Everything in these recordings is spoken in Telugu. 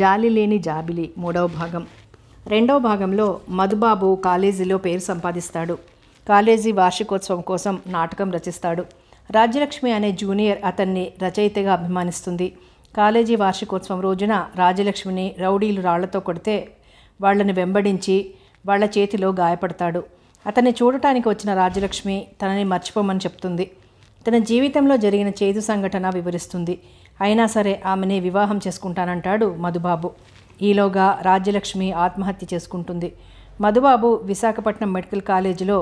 జాలి లేని జాబిలి మూడవ భాగం రెండవ భాగంలో మధుబాబు కాలేజీలో పేరు సంపాదిస్తాడు కాలేజీ వార్షికోత్సవం కోసం నాటకం రచిస్తాడు రాజ్యలక్ష్మి అనే జూనియర్ అతన్ని రచయితగా అభిమానిస్తుంది కాలేజీ వార్షికోత్సవం రోజున రాజ్యలక్ష్మిని రౌడీలు రాళ్లతో కొడితే వాళ్ళని వెంబడించి వాళ్ళ చేతిలో గాయపడతాడు అతన్ని చూడటానికి వచ్చిన రాజ్యలక్ష్మి తనని మర్చిపోమని చెప్తుంది తన జీవితంలో జరిగిన చేదు సంఘటన వివరిస్తుంది అయినా సరే ఆమెని వివాహం చేసుకుంటానంటాడు మధుబాబు ఈలోగా రాజ్యలక్ష్మి ఆత్మహత్య చేసుకుంటుంది మధుబాబు విశాఖపట్నం మెడికల్ కాలేజీలో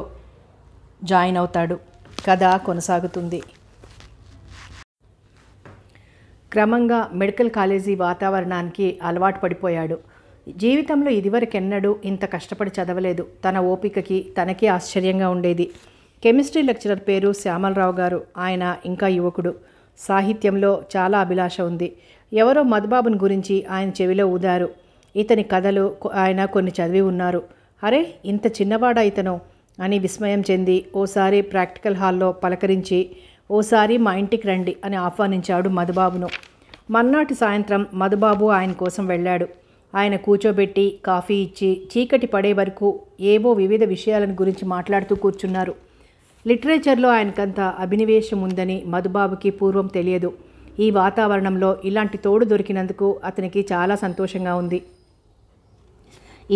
జాయిన్ అవుతాడు కథ కొనసాగుతుంది క్రమంగా మెడికల్ కాలేజీ వాతావరణానికి అలవాటు పడిపోయాడు జీవితంలో ఇదివరకెన్నడూ ఇంత కష్టపడి చదవలేదు తన ఓపికకి తనకే ఆశ్చర్యంగా ఉండేది కెమిస్ట్రీ లెక్చరర్ పేరు శ్యామలరావు గారు ఆయన ఇంకా యువకుడు సాహిత్యంలో చాలా అభిలాష ఉంది ఎవరో మధుబాబుని గురించి ఆయన చెవిలో ఊదారు ఇతని కథలు ఆయన కొన్ని చదివి ఉన్నారు అరే ఇంత చిన్నవాడా ఇతను అని విస్మయం చెంది ఓసారి ప్రాక్టికల్ హాల్లో పలకరించి ఓసారి మా ఇంటికి రండి అని ఆహ్వానించాడు మధుబాబును మర్నాటి సాయంత్రం మధుబాబు ఆయన కోసం వెళ్ళాడు ఆయన కూర్చోబెట్టి కాఫీ ఇచ్చి చీకటి పడే వరకు ఏవో వివిధ విషయాలను గురించి మాట్లాడుతూ కూర్చున్నారు లిటరేచర్లో ఆయనకంత అభినివేశం ఉందని మధుబాబుకి పూర్వం తెలియదు ఈ వాతావరణంలో ఇలాంటి తోడు దొరికినందుకు అతనికి చాలా సంతోషంగా ఉంది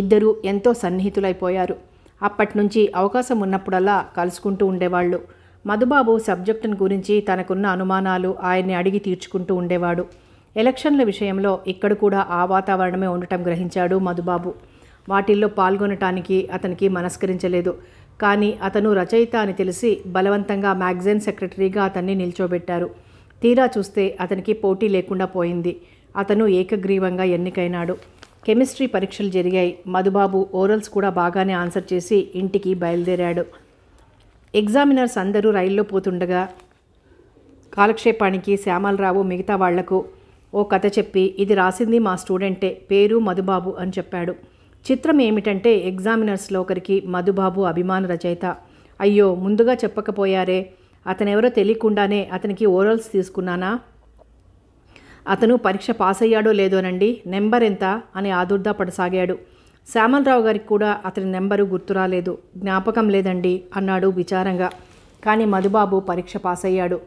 ఇద్దరూ ఎంతో సన్నిహితులైపోయారు అప్పటి నుంచి అవకాశం ఉన్నప్పుడల్లా కలుసుకుంటూ ఉండేవాళ్ళు మధుబాబు సబ్జెక్టును గురించి తనకున్న అనుమానాలు ఆయన్ని అడిగి తీర్చుకుంటూ ఉండేవాడు ఎలక్షన్ల విషయంలో ఇక్కడ కూడా ఆ వాతావరణమే ఉండటం గ్రహించాడు మధుబాబు వాటిల్లో పాల్గొనటానికి అతనికి మనస్కరించలేదు కానీ అతను రచయిత అని తెలిసి బలవంతంగా మ్యాగజైన్ సెక్రటరీగా అతన్ని నిల్చోబెట్టారు తీరా చూస్తే అతనికి పోటీ లేకుండా పోయింది అతను ఏకగ్రీవంగా ఎన్నికైనాడు కెమిస్ట్రీ పరీక్షలు జరిగాయి మధుబాబు ఓరల్స్ కూడా బాగానే ఆన్సర్ చేసి ఇంటికి బయలుదేరాడు ఎగ్జామినర్స్ అందరూ రైల్లో పోతుండగా కాలక్షేపానికి శ్యామలరావు మిగతా వాళ్లకు ఓ కథ చెప్పి ఇది రాసింది మా స్టూడెంటే పేరు మధుబాబు అని చెప్పాడు చిత్రం ఏమిటంటే ఎగ్జామినర్స్లో ఒకరికి మధుబాబు అభిమాన రచయిత అయ్యో ముందుగా చెప్పకపోయారే అతనెవరో తెలియకుండానే అతనికి ఓరల్స్ తీసుకున్నానా అతను పరీక్ష పాస్ అయ్యాడో లేదోనండి నెంబర్ ఎంత అని ఆదుర్దా పడసాగాడు శ్యామలరావు గారికి కూడా అతని నెంబరు గుర్తురాలేదు జ్ఞాపకం లేదండి అన్నాడు విచారంగా కానీ మధుబాబు పరీక్ష పాస్ అయ్యాడు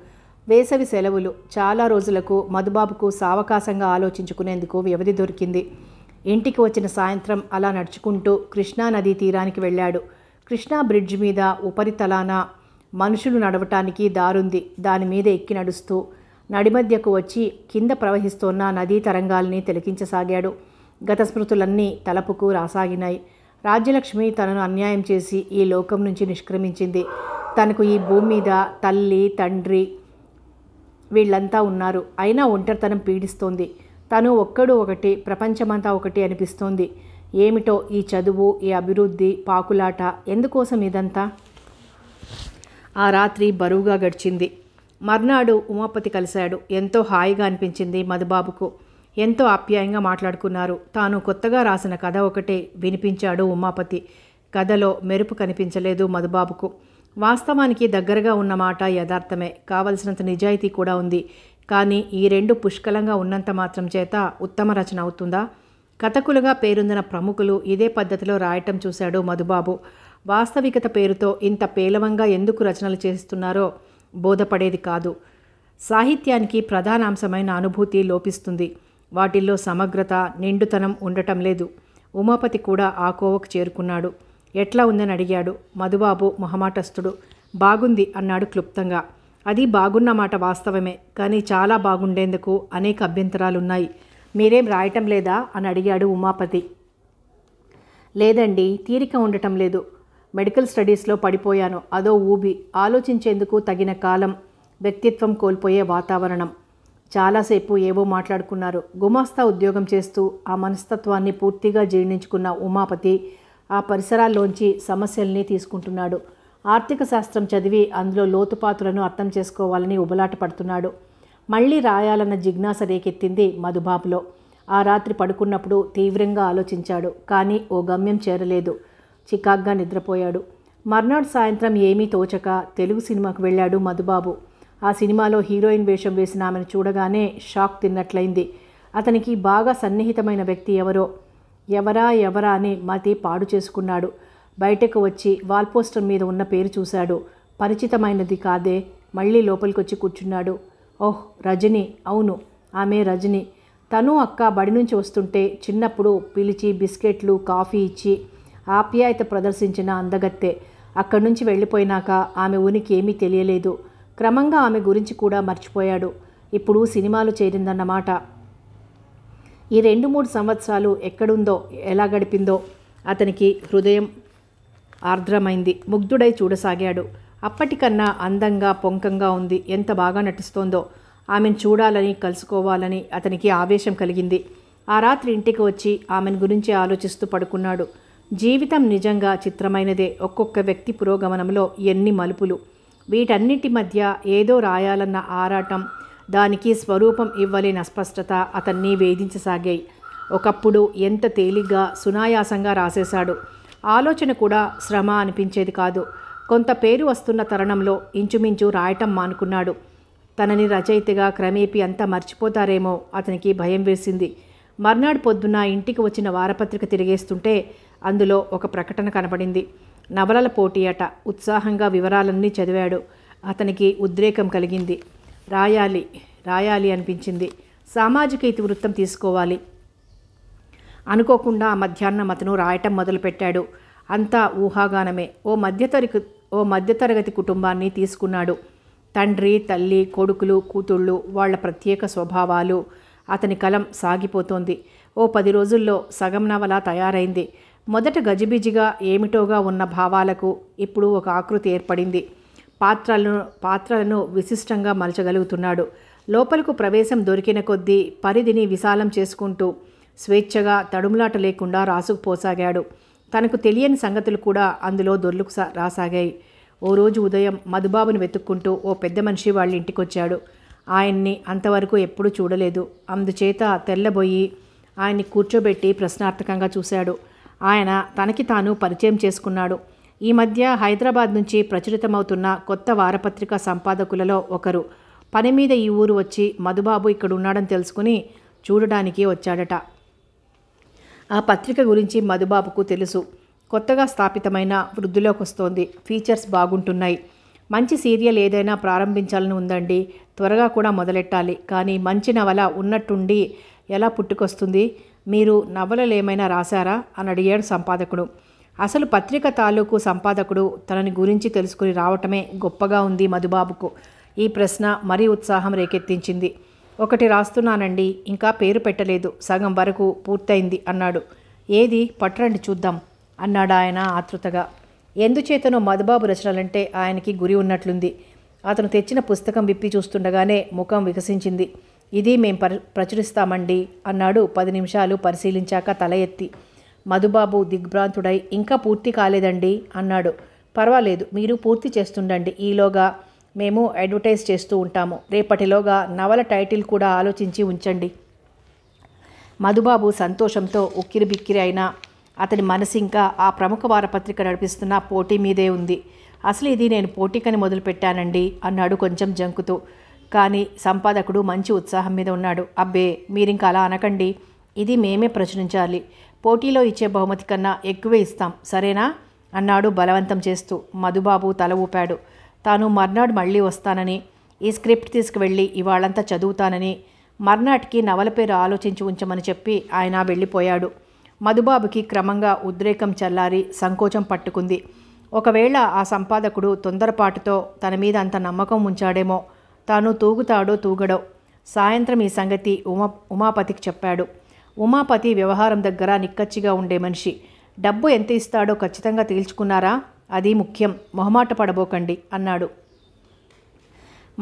వేసవి సెలవులు చాలా రోజులకు మధుబాబుకు సావకాశంగా ఆలోచించుకునేందుకు వ్యవధి దొరికింది ఇంటికి వచ్చిన సాయంత్రం అలా నడుచుకుంటూ కృష్ణా నదీ తీరానికి వెళ్ళాడు కృష్ణా బ్రిడ్జ్ మీద ఉపరితలాన మనుషులు నడవటానికి దారుంది దాని మీద ఎక్కి నడుస్తూ నడిమధ్యకు వచ్చి కింద ప్రవహిస్తోన్న నదీ తరంగాల్ని తిలకించసాగాడు గత స్మృతులన్నీ తలపుకు రాసాగినాయి రాజ్యలక్ష్మి తనను అన్యాయం చేసి ఈ లోకం నుంచి నిష్క్రమించింది తనకు ఈ భూమి మీద తల్లి తండ్రి వీళ్ళంతా ఉన్నారు అయినా ఒంటరితనం పీడిస్తోంది తను ఒక్కడు ఒకటి ప్రపంచమంతా ఒకటి అనిపిస్తోంది ఏమిటో ఈ చదువు ఈ అభివృద్ధి పాకులాట ఎందుకోసం ఇదంతా ఆ రాత్రి బరువుగా గడిచింది మర్నాడు ఉమాపతి కలిశాడు ఎంతో హాయిగా అనిపించింది మధుబాబుకు ఎంతో ఆప్యాయంగా మాట్లాడుకున్నారు తాను కొత్తగా రాసిన కథ ఒకటే వినిపించాడు ఉమాపతి కథలో మెరుపు కనిపించలేదు మధుబాబుకు వాస్తవానికి దగ్గరగా ఉన్నమాట యథార్థమే కావలసినంత నిజాయితీ కూడా ఉంది కానీ ఈ రెండు పుష్కలంగా ఉన్నంత మాత్రం చేత ఉత్తమ రచన అవుతుందా కథకులుగా పేరొందిన ప్రముఖులు ఇదే పద్ధతిలో రాయటం చూశాడు మధుబాబు వాస్తవికత పేరుతో ఇంత పేలవంగా ఎందుకు రచనలు చేస్తున్నారో బోధపడేది కాదు సాహిత్యానికి ప్రధాన అంశమైన అనుభూతి లోపిస్తుంది వాటిల్లో సమగ్రత నిండుతనం ఉండటం లేదు ఉమాపతి కూడా ఆ కోవకు చేరుకున్నాడు ఎట్లా ఉందని అడిగాడు మధుబాబు మొహమాటస్థుడు బాగుంది అన్నాడు క్లుప్తంగా అది బాగున్నమాట వాస్తవమే కానీ చాలా బాగుండేందుకు అనేక అభ్యంతరాలు ఉన్నాయి మీరేం రాయటం లేదా అని అడిగాడు ఉమాపతి లేదండి తీరిక ఉండటం లేదు మెడికల్ స్టడీస్లో పడిపోయాను అదో ఊబి ఆలోచించేందుకు తగిన కాలం వ్యక్తిత్వం కోల్పోయే వాతావరణం చాలాసేపు ఏవో మాట్లాడుకున్నారు గుమాస్తా ఉద్యోగం చేస్తూ ఆ మనస్తత్వాన్ని పూర్తిగా జీర్ణించుకున్న ఉమాపతి ఆ పరిసరాల్లోంచి సమస్యల్ని తీసుకుంటున్నాడు ఆర్థిక శాస్త్రం చదివి అందులో లోతుపాతులను అర్థం చేసుకోవాలని ఉబలాట పడుతున్నాడు మళ్ళీ రాయాలన్న జిజ్ఞాస రేకెత్తింది మధుబాబులో ఆ రాత్రి పడుకున్నప్పుడు తీవ్రంగా ఆలోచించాడు కానీ ఓ గమ్యం చేరలేదు చికాగ్గా నిద్రపోయాడు మర్నాడు సాయంత్రం ఏమీ తోచక తెలుగు సినిమాకు వెళ్ళాడు మధుబాబు ఆ సినిమాలో హీరోయిన్ వేషం వేసిన ఆమెను చూడగానే షాక్ తిన్నట్లయింది అతనికి బాగా సన్నిహితమైన వ్యక్తి ఎవరో ఎవరా ఎవరా అని మతి పాడు చేసుకున్నాడు బయటకు వచ్చి వాల్ పోస్టర్ మీద ఉన్న పేరు చూశాడు పరిచితమైనది కాదే మళ్ళీ లోపలికొచ్చి కూర్చున్నాడు ఓహ్ రజని అవును ఆమె రజని తను అక్క బడి నుంచి వస్తుంటే చిన్నప్పుడు పిలిచి బిస్కెట్లు కాఫీ ఇచ్చి ఆప్యాయత ప్రదర్శించిన అందగత్తె అక్కడి నుంచి వెళ్ళిపోయినాక ఆమె ఉనికి ఏమీ తెలియలేదు క్రమంగా ఆమె గురించి కూడా మర్చిపోయాడు ఇప్పుడు సినిమాలు చేరిందన్నమాట ఈ రెండు మూడు సంవత్సరాలు ఎక్కడుందో ఎలా గడిపిందో అతనికి హృదయం ఆర్ద్రమైంది ముగ్ధుడై చూడసాగాడు అప్పటికన్నా అందంగా పొంకంగా ఉంది ఎంత బాగా నటిస్తోందో ఆమెను చూడాలని కలుసుకోవాలని అతనికి ఆవేశం కలిగింది ఆ రాత్రి ఇంటికి వచ్చి ఆమెను గురించి ఆలోచిస్తూ పడుకున్నాడు జీవితం నిజంగా చిత్రమైనదే ఒక్కొక్క వ్యక్తి పురోగమనంలో ఎన్ని మలుపులు వీటన్నిటి మధ్య ఏదో రాయాలన్న ఆరాటం దానికి స్వరూపం ఇవ్వలేని అస్పష్టత అతన్ని వేధించసాగాయి ఒకప్పుడు ఎంత తేలిగ్గా సునాయాసంగా రాసేశాడు ఆలోచన కూడా శ్రమ అనిపించేది కాదు కొంత పేరు వస్తున్న తరుణంలో ఇంచుమించు రాయటం మానుకున్నాడు తనని రచయితగా క్రమేపీ అంతా మర్చిపోతారేమో అతనికి భయం వేసింది మర్నాడు పొద్దున్న ఇంటికి వచ్చిన వారపత్రిక తిరిగేస్తుంటే అందులో ఒక ప్రకటన కనబడింది నవలల పోటీ అట ఉత్సాహంగా వివరాలన్నీ చదివాడు అతనికి ఉద్రేకం కలిగింది రాయాలి రాయాలి అనిపించింది సామాజిక ఇతివృత్తం తీసుకోవాలి అనుకోకుండా మధ్యాహ్నం అతను రాయటం మొదలుపెట్టాడు అంతా ఊహాగానమే ఓ మధ్యతరగతి ఓ మధ్యతరగతి కుటుంబాన్ని తీసుకున్నాడు తండ్రి తల్లి కొడుకులు కూతుళ్ళు వాళ్ళ ప్రత్యేక స్వభావాలు అతని కలం సాగిపోతోంది ఓ పది రోజుల్లో సగం నవల తయారైంది మొదట గజిబిజిగా ఏమిటోగా ఉన్న భావాలకు ఇప్పుడు ఒక ఆకృతి ఏర్పడింది పాత్రలను పాత్రలను విశిష్టంగా మలచగలుగుతున్నాడు లోపలకు ప్రవేశం దొరికిన కొద్దీ పరిధిని విశాలం చేసుకుంటూ స్వేచ్ఛగా తడుములాట లేకుండా రాసుకుపోసాగాడు తనకు తెలియని సంగతులు కూడా అందులో దొర్లుకు రాసాగాయి ఓ రోజు ఉదయం మధుబాబును వెతుక్కుంటూ ఓ పెద్ద మనిషి వాళ్ళ ఇంటికొచ్చాడు ఆయన్ని అంతవరకు ఎప్పుడూ చూడలేదు అందుచేత తెల్లబోయి ఆయన్ని కూర్చోబెట్టి ప్రశ్నార్థకంగా చూశాడు ఆయన తనకి తాను పరిచయం చేసుకున్నాడు ఈ మధ్య హైదరాబాద్ నుంచి ప్రచురితమవుతున్న కొత్త వారపత్రిక సంపాదకులలో ఒకరు పని మీద ఈ ఊరు వచ్చి మధుబాబు ఇక్కడ ఉన్నాడని తెలుసుకుని చూడడానికి వచ్చాడట ఆ పత్రిక గురించి మధుబాబుకు తెలుసు కొత్తగా స్థాపితమైన వృద్ధిలోకి వస్తోంది ఫీచర్స్ బాగుంటున్నాయి మంచి సీరియల్ ఏదైనా ప్రారంభించాలని ఉందండి త్వరగా కూడా మొదలెట్టాలి కానీ మంచి నవల ఉన్నట్టుండి ఎలా పుట్టుకొస్తుంది మీరు నవలలు ఏమైనా రాశారా అని అడిగాడు సంపాదకుడు అసలు పత్రిక తాలూకు సంపాదకుడు తనని గురించి తెలుసుకుని రావటమే గొప్పగా ఉంది మధుబాబుకు ఈ ప్రశ్న మరీ ఉత్సాహం రేకెత్తించింది ఒకటి రాస్తున్నానండి ఇంకా పేరు పెట్టలేదు సగం వరకు పూర్తయింది అన్నాడు ఏది పట్టరండి చూద్దాం అన్నాడు ఆయన ఆతృతగా ఎందుచేతనో మధుబాబు రచనలంటే ఆయనకి గురి ఉన్నట్లుంది అతను తెచ్చిన పుస్తకం విప్పి చూస్తుండగానే ముఖం వికసించింది ఇది మేం ప్ర ప్రచురిస్తామండి అన్నాడు పది నిమిషాలు పరిశీలించాక తల ఎత్తి మధుబాబు దిగ్భ్రాంతుడై ఇంకా పూర్తి కాలేదండి అన్నాడు పర్వాలేదు మీరు పూర్తి చేస్తుండండి ఈలోగా మేము అడ్వర్టైజ్ చేస్తూ ఉంటాము రేపటిలోగా నవల టైటిల్ కూడా ఆలోచించి ఉంచండి మధుబాబు సంతోషంతో ఉక్కిరి బిక్కిరి అయినా అతని మనసు ఇంకా ఆ ప్రముఖ వారపత్రిక నడిపిస్తున్న పోటీ మీదే ఉంది అసలు ఇది నేను పోటీకని మొదలుపెట్టానండి అన్నాడు కొంచెం జంకుతూ కానీ సంపాదకుడు మంచి ఉత్సాహం మీద ఉన్నాడు అబ్బే మీరింక అలా అనకండి ఇది మేమే ప్రచురించాలి పోటీలో ఇచ్చే బహుమతి కన్నా ఎక్కువే ఇస్తాం సరేనా అన్నాడు బలవంతం చేస్తూ మధుబాబు తల ఊపాడు తాను మర్నాడు మళ్ళీ వస్తానని ఈ స్క్రిప్ట్ తీసుకువెళ్ళి ఇవాళంతా చదువుతానని మర్నాటికి నవల పేరు ఆలోచించి ఉంచమని చెప్పి ఆయన వెళ్ళిపోయాడు మధుబాబుకి క్రమంగా ఉద్రేకం చల్లారి సంకోచం పట్టుకుంది ఒకవేళ ఆ సంపాదకుడు తొందరపాటుతో తన మీద అంత నమ్మకం ఉంచాడేమో తాను తూగుతాడో తూగడో సాయంత్రం ఈ సంగతి ఉమా ఉమాపతికి చెప్పాడు ఉమాపతి వ్యవహారం దగ్గర నిక్కచ్చిగా ఉండే మనిషి డబ్బు ఎంత ఇస్తాడో ఖచ్చితంగా తేల్చుకున్నారా అది ముఖ్యం మొహమాట పడబోకండి అన్నాడు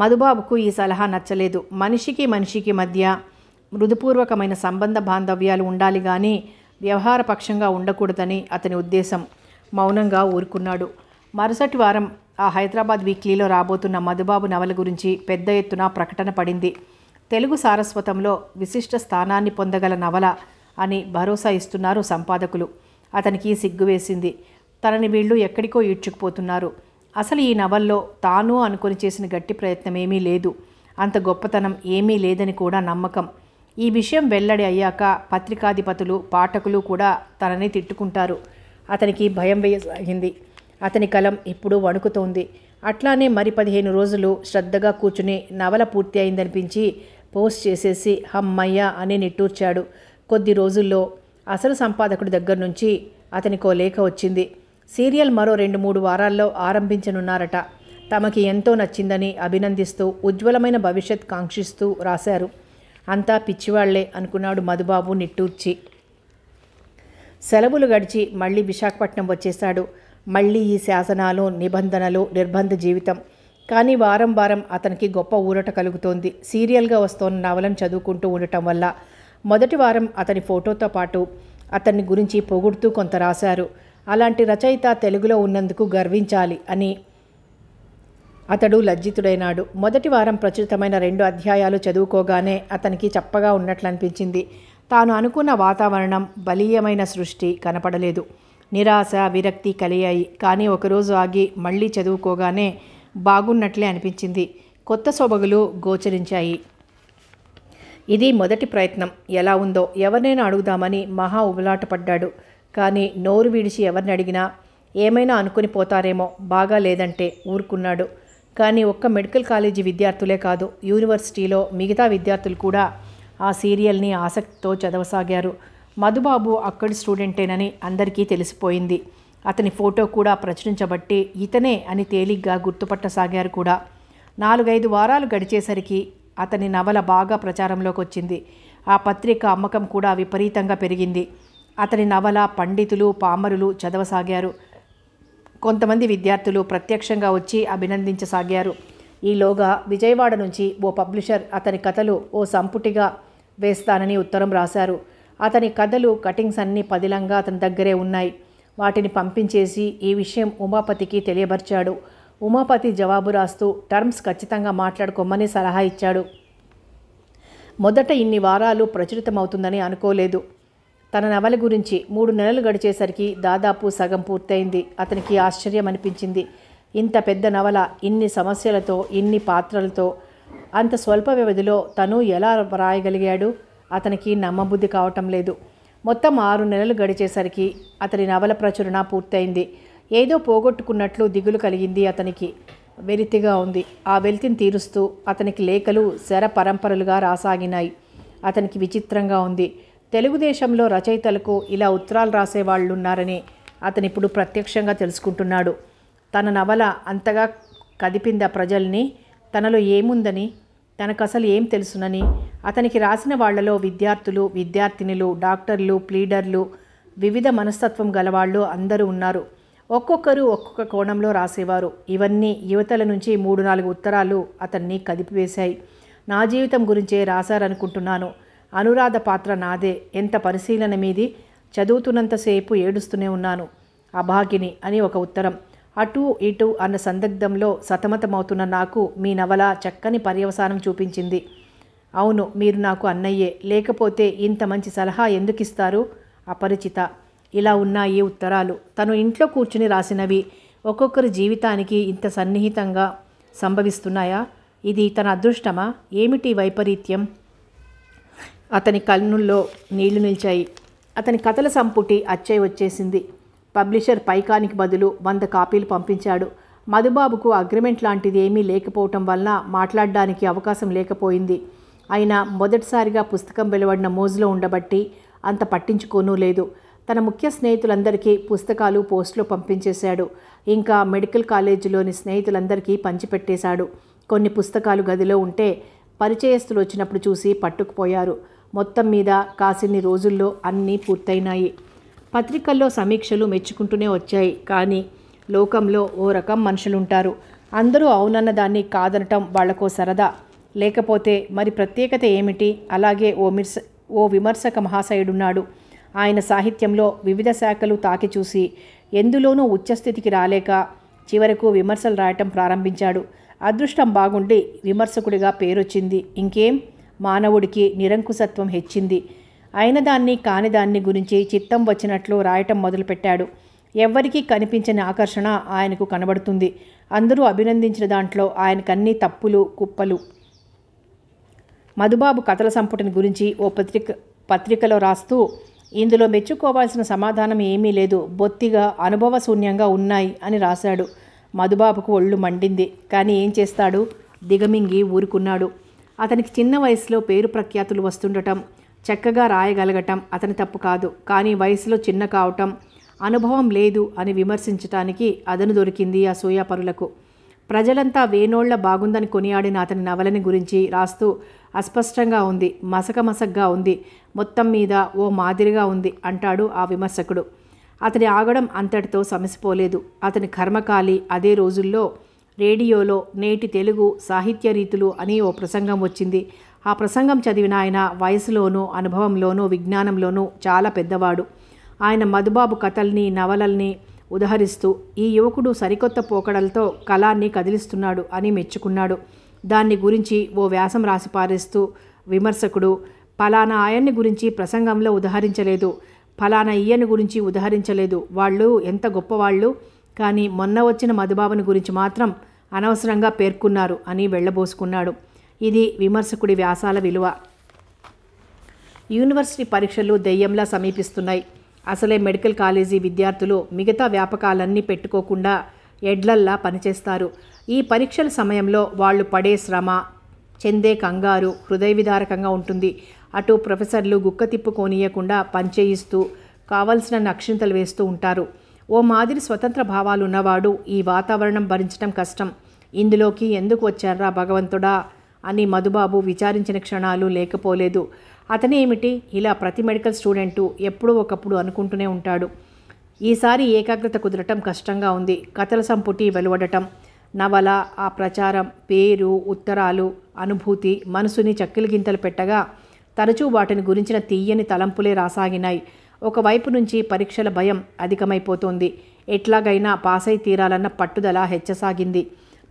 మధుబాబుకు ఈ సలహా నచ్చలేదు మనిషికి మనిషికి మధ్య మృదుపూర్వకమైన సంబంధ బాంధవ్యాలు ఉండాలి కానీ వ్యవహార పక్షంగా ఉండకూడదని అతని ఉద్దేశం మౌనంగా ఊరుకున్నాడు మరుసటి వారం ఆ హైదరాబాద్ వీక్లీలో రాబోతున్న మధుబాబు నవల గురించి పెద్ద ఎత్తున ప్రకటన పడింది తెలుగు సారస్వతంలో విశిష్ట స్థానాన్ని పొందగల నవల అని భరోసా ఇస్తున్నారు సంపాదకులు అతనికి సిగ్గు వేసింది తనని వీళ్ళు ఎక్కడికో ఈడ్చుకుపోతున్నారు అసలు ఈ నవల్లో తాను అనుకుని చేసిన గట్టి ప్రయత్నం ఏమీ లేదు అంత గొప్పతనం ఏమీ లేదని కూడా నమ్మకం ఈ విషయం వెల్లడి అయ్యాక పత్రికాధిపతులు పాఠకులు కూడా తనని తిట్టుకుంటారు అతనికి భయం వేయసాగింది అతని కలం ఇప్పుడు వణుకుతోంది అట్లానే మరి పదిహేను రోజులు శ్రద్ధగా కూర్చుని నవల పూర్తి అయిందనిపించి పోస్ట్ చేసేసి హమ్మయ్య అని నిట్టూర్చాడు కొద్ది రోజుల్లో అసలు సంపాదకుడి దగ్గర నుంచి అతనికో లేఖ వచ్చింది సీరియల్ మరో రెండు మూడు వారాల్లో ఆరంభించనున్నారట తమకి ఎంతో నచ్చిందని అభినందిస్తూ ఉజ్వలమైన భవిష్యత్ కాంక్షిస్తూ రాశారు అంతా పిచ్చివాళ్లే అనుకున్నాడు మధుబాబు నిట్టూర్చి సెలవులు గడిచి మళ్ళీ విశాఖపట్నం వచ్చేశాడు మళ్ళీ ఈ శాసనాలు నిబంధనలు నిర్బంధ జీవితం కానీ వారం వారం అతనికి గొప్ప ఊరట కలుగుతోంది సీరియల్గా వస్తోన్న నవలను చదువుకుంటూ ఉండటం వల్ల మొదటి వారం అతని ఫోటోతో పాటు అతన్ని గురించి పొగుడుతూ కొంత రాశారు అలాంటి రచయిత తెలుగులో ఉన్నందుకు గర్వించాలి అని అతడు లజ్జితుడైనాడు మొదటి వారం ప్రచురితమైన రెండు అధ్యాయాలు చదువుకోగానే అతనికి చప్పగా ఉన్నట్లనిపించింది తాను అనుకున్న వాతావరణం బలీయమైన సృష్టి కనపడలేదు నిరాశ విరక్తి కలిగాయి కానీ ఒకరోజు ఆగి మళ్ళీ చదువుకోగానే బాగున్నట్లే అనిపించింది కొత్త సొబగులు గోచరించాయి ఇది మొదటి ప్రయత్నం ఎలా ఉందో ఎవరినైనా అడుగుదామని మహా ఉబలాటపడ్డాడు కానీ నోరు విడిచి ఎవరిని అడిగినా ఏమైనా అనుకుని పోతారేమో బాగా లేదంటే ఊరుకున్నాడు కానీ ఒక్క మెడికల్ కాలేజీ విద్యార్థులే కాదు యూనివర్సిటీలో మిగతా విద్యార్థులు కూడా ఆ సీరియల్ని ఆసక్తితో చదవసాగారు మధుబాబు అక్కడి స్టూడెంటేనని అందరికీ తెలిసిపోయింది అతని ఫోటో కూడా ప్రచురించబట్టి ఇతనే అని తేలిగ్గా గుర్తుపట్టసాగారు కూడా నాలుగైదు వారాలు గడిచేసరికి అతని నవల బాగా ప్రచారంలోకి వచ్చింది ఆ పత్రిక అమ్మకం కూడా విపరీతంగా పెరిగింది అతని నవల పండితులు పామరులు చదవసాగారు కొంతమంది విద్యార్థులు ప్రత్యక్షంగా వచ్చి అభినందించసాగారు ఈలోగా విజయవాడ నుంచి ఓ పబ్లిషర్ అతని కథలు ఓ సంపుటిగా వేస్తానని ఉత్తరం రాశారు అతని కథలు కటింగ్స్ అన్నీ పదిలంగా అతని దగ్గరే ఉన్నాయి వాటిని పంపించేసి ఈ విషయం ఉమాపతికి తెలియబర్చాడు ఉమాపతి జవాబు రాస్తూ టర్మ్స్ ఖచ్చితంగా మాట్లాడుకోమని సలహా ఇచ్చాడు మొదట ఇన్ని వారాలు ప్రచురితమవుతుందని అనుకోలేదు తన నవల గురించి మూడు నెలలు గడిచేసరికి దాదాపు సగం పూర్తయింది అతనికి ఆశ్చర్యం అనిపించింది ఇంత పెద్ద నవల ఇన్ని సమస్యలతో ఇన్ని పాత్రలతో అంత స్వల్ప వ్యవధిలో తను ఎలా రాయగలిగాడు అతనికి నమ్మబుద్ధి కావటం లేదు మొత్తం ఆరు నెలలు గడిచేసరికి అతని నవల ప్రచురణ పూర్తయింది ఏదో పోగొట్టుకున్నట్లు దిగులు కలిగింది అతనికి వెలితిగా ఉంది ఆ వెలితిని తీరుస్తూ అతనికి లేఖలు శర పరంపరలుగా రాసాగినాయి అతనికి విచిత్రంగా ఉంది తెలుగుదేశంలో రచయితలకు ఇలా ఉత్తరాలు రాసేవాళ్ళున్నారని అతనిప్పుడు ప్రత్యక్షంగా తెలుసుకుంటున్నాడు తన నవల అంతగా కదిపిందా ప్రజల్ని తనలో ఏముందని తనకు అసలు ఏం తెలుసునని అతనికి రాసిన వాళ్లలో విద్యార్థులు విద్యార్థినులు డాక్టర్లు ప్లీడర్లు వివిధ మనస్తత్వం గలవాళ్ళు అందరూ ఉన్నారు ఒక్కొక్కరు ఒక్కొక్క కోణంలో రాసేవారు ఇవన్నీ యువతల నుంచి మూడు నాలుగు ఉత్తరాలు అతన్ని కదిపివేశాయి నా జీవితం గురించే రాశారనుకుంటున్నాను అనురాధ పాత్ర నాదే ఎంత పరిశీలన మీది చదువుతున్నంతసేపు ఏడుస్తూనే ఉన్నాను అభాగిని అని ఒక ఉత్తరం అటు ఇటు అన్న సందగ్ధంలో సతమతమవుతున్న నాకు మీ నవల చక్కని పర్యవసానం చూపించింది అవును మీరు నాకు అన్నయ్యే లేకపోతే ఇంత మంచి సలహా ఎందుకు ఇస్తారు అపరిచిత ఇలా ఉన్నాయి ఉత్తరాలు తను ఇంట్లో కూర్చుని రాసినవి ఒక్కొక్కరి జీవితానికి ఇంత సన్నిహితంగా సంభవిస్తున్నాయా ఇది తన అదృష్టమా ఏమిటి వైపరీత్యం అతని కన్నుల్లో నీళ్లు నిలిచాయి అతని కథల సంపుటి అచ్చయ్య వచ్చేసింది పబ్లిషర్ పైకానికి బదులు వంద కాపీలు పంపించాడు మధుబాబుకు అగ్రిమెంట్ లాంటిది ఏమీ లేకపోవటం వలన మాట్లాడడానికి అవకాశం లేకపోయింది అయినా మొదటిసారిగా పుస్తకం వెలువడిన మోజులో ఉండబట్టి అంత పట్టించుకోనూ లేదు తన ముఖ్య స్నేహితులందరికీ పుస్తకాలు పోస్టులు పంపించేశాడు ఇంకా మెడికల్ కాలేజీలోని స్నేహితులందరికీ పంచిపెట్టేశాడు కొన్ని పుస్తకాలు గదిలో ఉంటే పరిచయస్తులు వచ్చినప్పుడు చూసి పట్టుకుపోయారు మొత్తం మీద కాసిన్ని రోజుల్లో అన్నీ పూర్తయినాయి పత్రికల్లో సమీక్షలు మెచ్చుకుంటూనే వచ్చాయి కానీ లోకంలో ఓ రకం మనుషులుంటారు అందరూ అవునన్న దాన్ని కాదనటం వాళ్లకో సరదా లేకపోతే మరి ప్రత్యేకత ఏమిటి అలాగే ఓ మిర్స ఓ విమర్శక మహాశయుడున్నాడు ఆయన సాహిత్యంలో వివిధ శాఖలు తాకి చూసి ఎందులోనూ ఉచ్చస్థితికి రాలేక చివరకు విమర్శలు రాయటం ప్రారంభించాడు అదృష్టం బాగుండి విమర్శకుడిగా పేరొచ్చింది ఇంకేం మానవుడికి నిరంకుశత్వం హెచ్చింది అయిన దాన్ని కాని దాన్ని గురించి చిత్తం వచ్చినట్లు రాయటం మొదలుపెట్టాడు ఎవ్వరికీ కనిపించని ఆకర్షణ ఆయనకు కనబడుతుంది అందరూ అభినందించిన దాంట్లో ఆయనకన్నీ తప్పులు కుప్పలు మధుబాబు కథల సంపుటిని గురించి ఓ పత్రిక పత్రికలో రాస్తూ ఇందులో మెచ్చుకోవాల్సిన సమాధానం ఏమీ లేదు బొత్తిగా అనుభవశూన్యంగా ఉన్నాయి అని రాశాడు మధుబాబుకు ఒళ్ళు మండింది కానీ ఏం చేస్తాడు దిగమింగి ఊరుకున్నాడు అతనికి చిన్న వయసులో పేరు ప్రఖ్యాతులు వస్తుండటం చక్కగా రాయగలగటం అతని తప్పు కాదు కానీ వయసులో చిన్న కావటం అనుభవం లేదు అని విమర్శించటానికి అదను దొరికింది ఆ సోయాపరులకు ప్రజలంతా వేణోళ్ల బాగుందని కొనియాడిన అతని నవలని గురించి రాస్తూ అస్పష్టంగా ఉంది మసకమసగ్గా ఉంది మొత్తం మీద ఓ మాదిరిగా ఉంది అంటాడు ఆ విమర్శకుడు అతని ఆగడం అంతటితో సమసిపోలేదు అతని కర్మకాలి అదే రోజుల్లో రేడియోలో నేటి తెలుగు సాహిత్య రీతులు అని ఓ ప్రసంగం వచ్చింది ఆ ప్రసంగం చదివిన ఆయన వయసులోనూ అనుభవంలోనూ విజ్ఞానంలోనూ చాలా పెద్దవాడు ఆయన మధుబాబు కథల్ని నవలల్ని ఉదహరిస్తూ ఈ యువకుడు సరికొత్త పోకడలతో కళాన్ని కదిలిస్తున్నాడు అని మెచ్చుకున్నాడు దాన్ని గురించి ఓ వ్యాసం రాసి పారేస్తూ విమర్శకుడు ఫలానా ఆయన్ని గురించి ప్రసంగంలో ఉదహరించలేదు ఫలానా ఈయన గురించి ఉదహరించలేదు వాళ్ళు ఎంత గొప్పవాళ్ళు కానీ మొన్న వచ్చిన మధుబాబుని గురించి మాత్రం అనవసరంగా పేర్కొన్నారు అని వెళ్ళబోసుకున్నాడు ఇది విమర్శకుడి వ్యాసాల విలువ యూనివర్సిటీ పరీక్షలు దెయ్యంలా సమీపిస్తున్నాయి అసలే మెడికల్ కాలేజీ విద్యార్థులు మిగతా వ్యాపకాలన్నీ పెట్టుకోకుండా ఎడ్లల్లా పనిచేస్తారు ఈ పరీక్షల సమయంలో వాళ్ళు పడే శ్రమ చెందే కంగారు హృదయ విదారకంగా ఉంటుంది అటు ప్రొఫెసర్లు గుక్క తిప్పుకోనీయకుండా పనిచేయిస్తూ కావలసిన నక్షింతలు వేస్తూ ఉంటారు ఓ మాదిరి స్వతంత్ర భావాలు ఉన్నవాడు ఈ వాతావరణం భరించడం కష్టం ఇందులోకి ఎందుకు వచ్చారా భగవంతుడా అని మధుబాబు విచారించిన క్షణాలు లేకపోలేదు అతనేమిటి ఇలా ప్రతి మెడికల్ స్టూడెంటు ఎప్పుడూ ఒకప్పుడు అనుకుంటూనే ఉంటాడు ఈసారి ఏకాగ్రత కుదరటం కష్టంగా ఉంది కథల సంపుటి వెలువడటం నవల ఆ ప్రచారం పేరు ఉత్తరాలు అనుభూతి మనసుని చక్కిలి గింతలు పెట్టగా తరచూ వాటిని గురించిన తీయని తలంపులే రాసాగినాయి ఒకవైపు నుంచి పరీక్షల భయం అధికమైపోతోంది ఎట్లాగైనా పాస్ అయి తీరాలన్న పట్టుదల హెచ్చసాగింది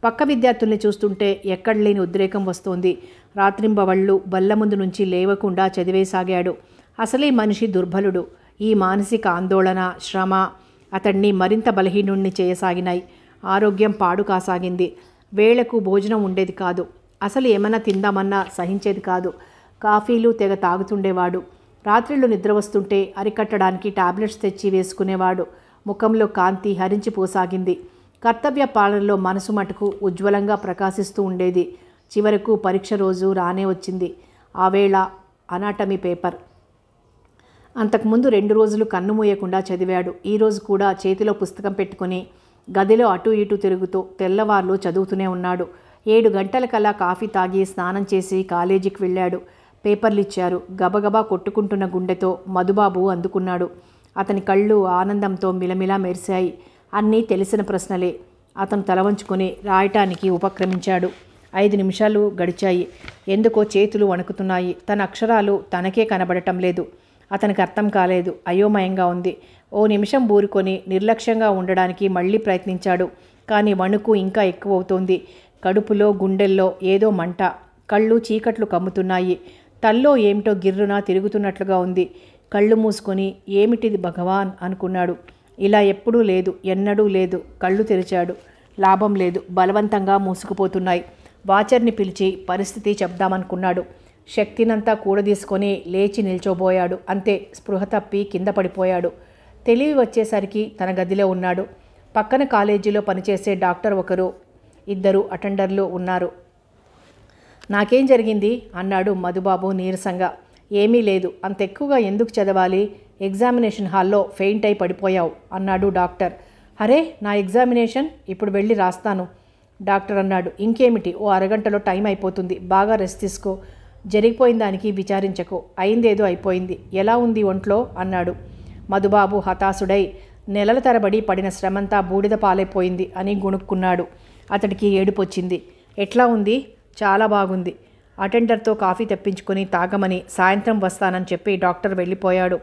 పక్క విద్యార్థుల్ని చూస్తుంటే ఎక్కడలేని ఉద్రేకం వస్తోంది రాత్రింబవళ్ళు బల్ల ముందు నుంచి లేవకుండా చదివేసాగాడు అసలే మనిషి దుర్బలుడు ఈ మానసిక ఆందోళన శ్రమ అతన్ని మరింత బలహీనుణ్ణి చేయసాగినాయి ఆరోగ్యం పాడు కాసాగింది వేళకు భోజనం ఉండేది కాదు అసలు ఏమైనా తిందామన్నా సహించేది కాదు కాఫీలు తెగ తాగుతుండేవాడు రాత్రిళ్ళు నిద్ర వస్తుంటే అరికట్టడానికి టాబ్లెట్స్ తెచ్చి వేసుకునేవాడు ముఖంలో కాంతి హరించిపోసాగింది కర్తవ్య పాలనలో మనసు మటుకు ఉజ్వలంగా ప్రకాశిస్తూ ఉండేది చివరకు పరీక్ష రోజు రానే వచ్చింది ఆవేళ అనాటమీ పేపర్ అంతకుముందు రెండు రోజులు కన్ను మూయకుండా చదివాడు ఈరోజు కూడా చేతిలో పుస్తకం పెట్టుకుని గదిలో అటు ఇటు తిరుగుతూ తెల్లవార్లు చదువుతూనే ఉన్నాడు ఏడు గంటలకల్లా కాఫీ తాగి స్నానం చేసి కాలేజీకి వెళ్ళాడు పేపర్లిచ్చారు గబగబా కొట్టుకుంటున్న గుండెతో మధుబాబు అందుకున్నాడు అతని కళ్ళు ఆనందంతో మిలమిలా మెరిశాయి అన్నీ తెలిసిన ప్రశ్నలే అతను తలవంచుకొని రాయటానికి ఉపక్రమించాడు ఐదు నిమిషాలు గడిచాయి ఎందుకో చేతులు వణుకుతున్నాయి తన అక్షరాలు తనకే కనబడటం లేదు అతనికి అర్థం కాలేదు అయోమయంగా ఉంది ఓ నిమిషం బూరుకొని నిర్లక్ష్యంగా ఉండడానికి మళ్ళీ ప్రయత్నించాడు కానీ వణుకు ఇంకా ఎక్కువవుతోంది కడుపులో గుండెల్లో ఏదో మంట కళ్ళు చీకట్లు కమ్ముతున్నాయి తల్లో ఏమిటో గిర్రున తిరుగుతున్నట్లుగా ఉంది కళ్ళు మూసుకొని ఏమిటిది భగవాన్ అనుకున్నాడు ఇలా ఎప్పుడూ లేదు ఎన్నడూ లేదు కళ్ళు తెరిచాడు లాభం లేదు బలవంతంగా మూసుకుపోతున్నాయి వాచర్ని పిలిచి పరిస్థితి చెప్దామనుకున్నాడు శక్తినంతా కూడదీసుకొని లేచి నిల్చోబోయాడు అంతే స్పృహ తప్పి కింద పడిపోయాడు తెలివి వచ్చేసరికి తన గదిలో ఉన్నాడు పక్కన కాలేజీలో పనిచేసే డాక్టర్ ఒకరు ఇద్దరు అటెండర్లు ఉన్నారు నాకేం జరిగింది అన్నాడు మధుబాబు నీరసంగా ఏమీ లేదు అంత ఎక్కువగా ఎందుకు చదవాలి ఎగ్జామినేషన్ హాల్లో ఫెయింట్ అయి పడిపోయావు అన్నాడు డాక్టర్ అరే నా ఎగ్జామినేషన్ ఇప్పుడు వెళ్ళి రాస్తాను డాక్టర్ అన్నాడు ఇంకేమిటి ఓ అరగంటలో టైం అయిపోతుంది బాగా రెస్ట్ తీసుకో జరిగిపోయిన దానికి విచారించకు అయిందేదో అయిపోయింది ఎలా ఉంది ఒంట్లో అన్నాడు మధుబాబు హతాశుడై నెలల తరబడి పడిన శ్రమంతా బూడిద పాలైపోయింది అని గుణుక్కున్నాడు అతడికి ఏడుపొచ్చింది ఎట్లా ఉంది చాలా బాగుంది అటెండర్తో కాఫీ తెప్పించుకుని తాగమని సాయంత్రం వస్తానని చెప్పి డాక్టర్ వెళ్ళిపోయాడు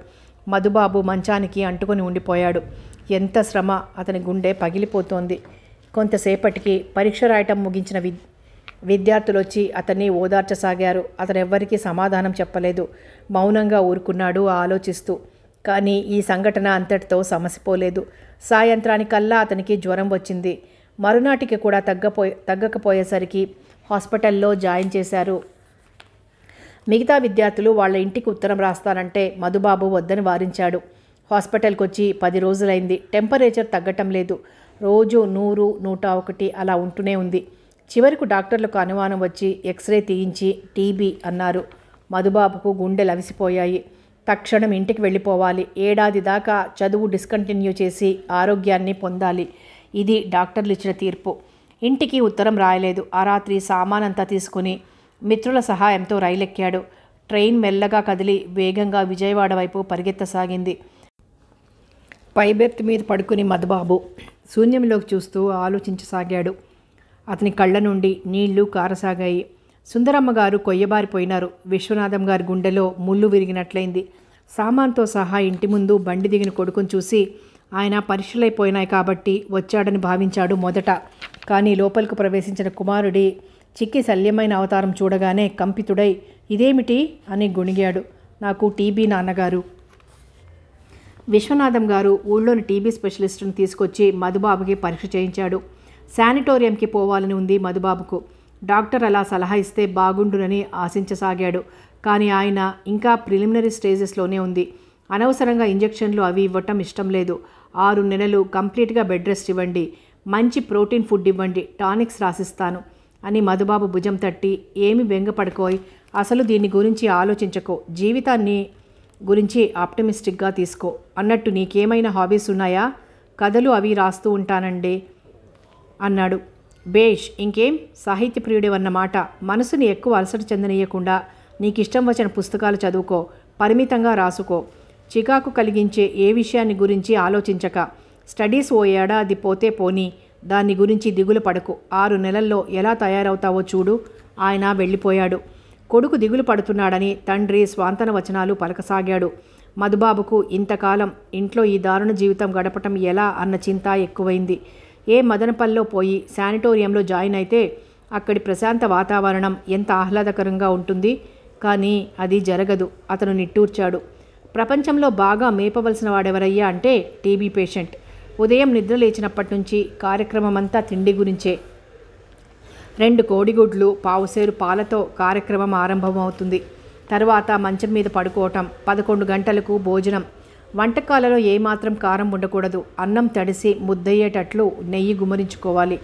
మధుబాబు మంచానికి అంటుకొని ఉండిపోయాడు ఎంత శ్రమ అతని గుండె పగిలిపోతోంది కొంతసేపటికి పరీక్ష రాయటం ముగించిన విద్ విద్యార్థులు వచ్చి అతన్ని ఓదార్చసాగారు అతనెవ్వరికీ సమాధానం చెప్పలేదు మౌనంగా ఊరుకున్నాడు ఆలోచిస్తూ కానీ ఈ సంఘటన అంతటితో సమసిపోలేదు సాయంత్రానికల్లా అతనికి జ్వరం వచ్చింది మరునాటికి కూడా తగ్గపో తగ్గకపోయేసరికి హాస్పిటల్లో జాయిన్ చేశారు మిగతా విద్యార్థులు వాళ్ళ ఇంటికి ఉత్తరం రాస్తానంటే మధుబాబు వద్దని వారించాడు హాస్పిటల్కి వచ్చి పది రోజులైంది టెంపరేచర్ తగ్గటం లేదు రోజు నూరు నూట ఒకటి అలా ఉంటూనే ఉంది చివరికి డాక్టర్లకు అనుమానం వచ్చి ఎక్స్రే తీయించి టీబీ అన్నారు మధుబాబుకు గుండె లవిసిపోయాయి తక్షణం ఇంటికి వెళ్ళిపోవాలి ఏడాది దాకా చదువు డిస్కంటిన్యూ చేసి ఆరోగ్యాన్ని పొందాలి ఇది డాక్టర్లు ఇచ్చిన తీర్పు ఇంటికి ఉత్తరం రాయలేదు ఆ రాత్రి సామానంతా తీసుకుని మిత్రుల సహాయంతో రైలెక్కాడు ట్రైన్ మెల్లగా కదిలి వేగంగా విజయవాడ వైపు పరిగెత్తసాగింది పైబెర్త్ మీద పడుకుని మధుబాబు శూన్యంలోకి చూస్తూ ఆలోచించసాగాడు అతని కళ్ళ నుండి నీళ్లు కారసాగాయి సుందరమ్మ గారు కొయ్యబారిపోయినారు విశ్వనాథం గారి గుండెలో ముళ్ళు విరిగినట్లయింది సామాన్తో సహా ఇంటి ముందు బండి దిగిన కొడుకుని చూసి ఆయన పరీక్షలైపోయినాయి కాబట్టి వచ్చాడని భావించాడు మొదట కానీ లోపలికి ప్రవేశించిన కుమారుడి చిక్కి శల్యమైన అవతారం చూడగానే కంపితుడై ఇదేమిటి అని గుణిగాడు నాకు టీబీ నాన్నగారు విశ్వనాథం గారు ఊళ్ళోని టీబీ స్పెషలిస్టును తీసుకొచ్చి మధుబాబుకి పరీక్ష చేయించాడు శానిటోరియంకి పోవాలని ఉంది మధుబాబుకు డాక్టర్ అలా సలహా ఇస్తే బాగుండునని ఆశించసాగాడు కానీ ఆయన ఇంకా ప్రిలిమినరీ స్టేజెస్లోనే ఉంది అనవసరంగా ఇంజెక్షన్లు అవి ఇవ్వటం ఇష్టం లేదు ఆరు నెలలు కంప్లీట్గా బెడ్ రెస్ట్ ఇవ్వండి మంచి ప్రోటీన్ ఫుడ్ ఇవ్వండి టానిక్స్ రాసిస్తాను అని మధుబాబు భుజం తట్టి ఏమి బెంగపడుకోయ్ అసలు దీని గురించి ఆలోచించకో జీవితాన్ని గురించి ఆప్టమిస్టిక్గా తీసుకో అన్నట్టు నీకేమైనా హాబీస్ ఉన్నాయా కథలు అవి రాస్తూ ఉంటానండి అన్నాడు బేష్ ఇంకేం సాహిత్య ప్రియుడేవన్న మాట మనసుని ఎక్కువ అలసట చెందనీయకుండా నీకు ఇష్టం వచ్చిన పుస్తకాలు చదువుకో పరిమితంగా రాసుకో చికాకు కలిగించే ఏ విషయాన్ని గురించి ఆలోచించక స్టడీస్ ఓ ఏడాది పోతే పోని దాని గురించి దిగులు పడకు ఆరు నెలల్లో ఎలా తయారవుతావో చూడు ఆయన వెళ్ళిపోయాడు కొడుకు దిగులు పడుతున్నాడని తండ్రి స్వాంతన వచనాలు పలకసాగాడు మధుబాబుకు ఇంతకాలం ఇంట్లో ఈ దారుణ జీవితం గడపటం ఎలా అన్న చింత ఎక్కువైంది ఏ మదనపల్లో పోయి శానిటోరియంలో జాయిన్ అయితే అక్కడి ప్రశాంత వాతావరణం ఎంత ఆహ్లాదకరంగా ఉంటుంది కానీ అది జరగదు అతను నిట్టూర్చాడు ప్రపంచంలో బాగా మేపవలసిన వాడెవరయ్యా అంటే టీబీ పేషెంట్ ఉదయం నిద్ర లేచినప్పటి నుంచి కార్యక్రమం అంతా తిండి గురించే రెండు కోడిగుడ్లు పావుసేరు పాలతో కార్యక్రమం ఆరంభమవుతుంది తర్వాత మంచం మీద పడుకోవటం పదకొండు గంటలకు భోజనం వంటకాలలో ఏమాత్రం కారం ఉండకూడదు అన్నం తడిసి ముద్దయ్యేటట్లు నెయ్యి గుమరించుకోవాలి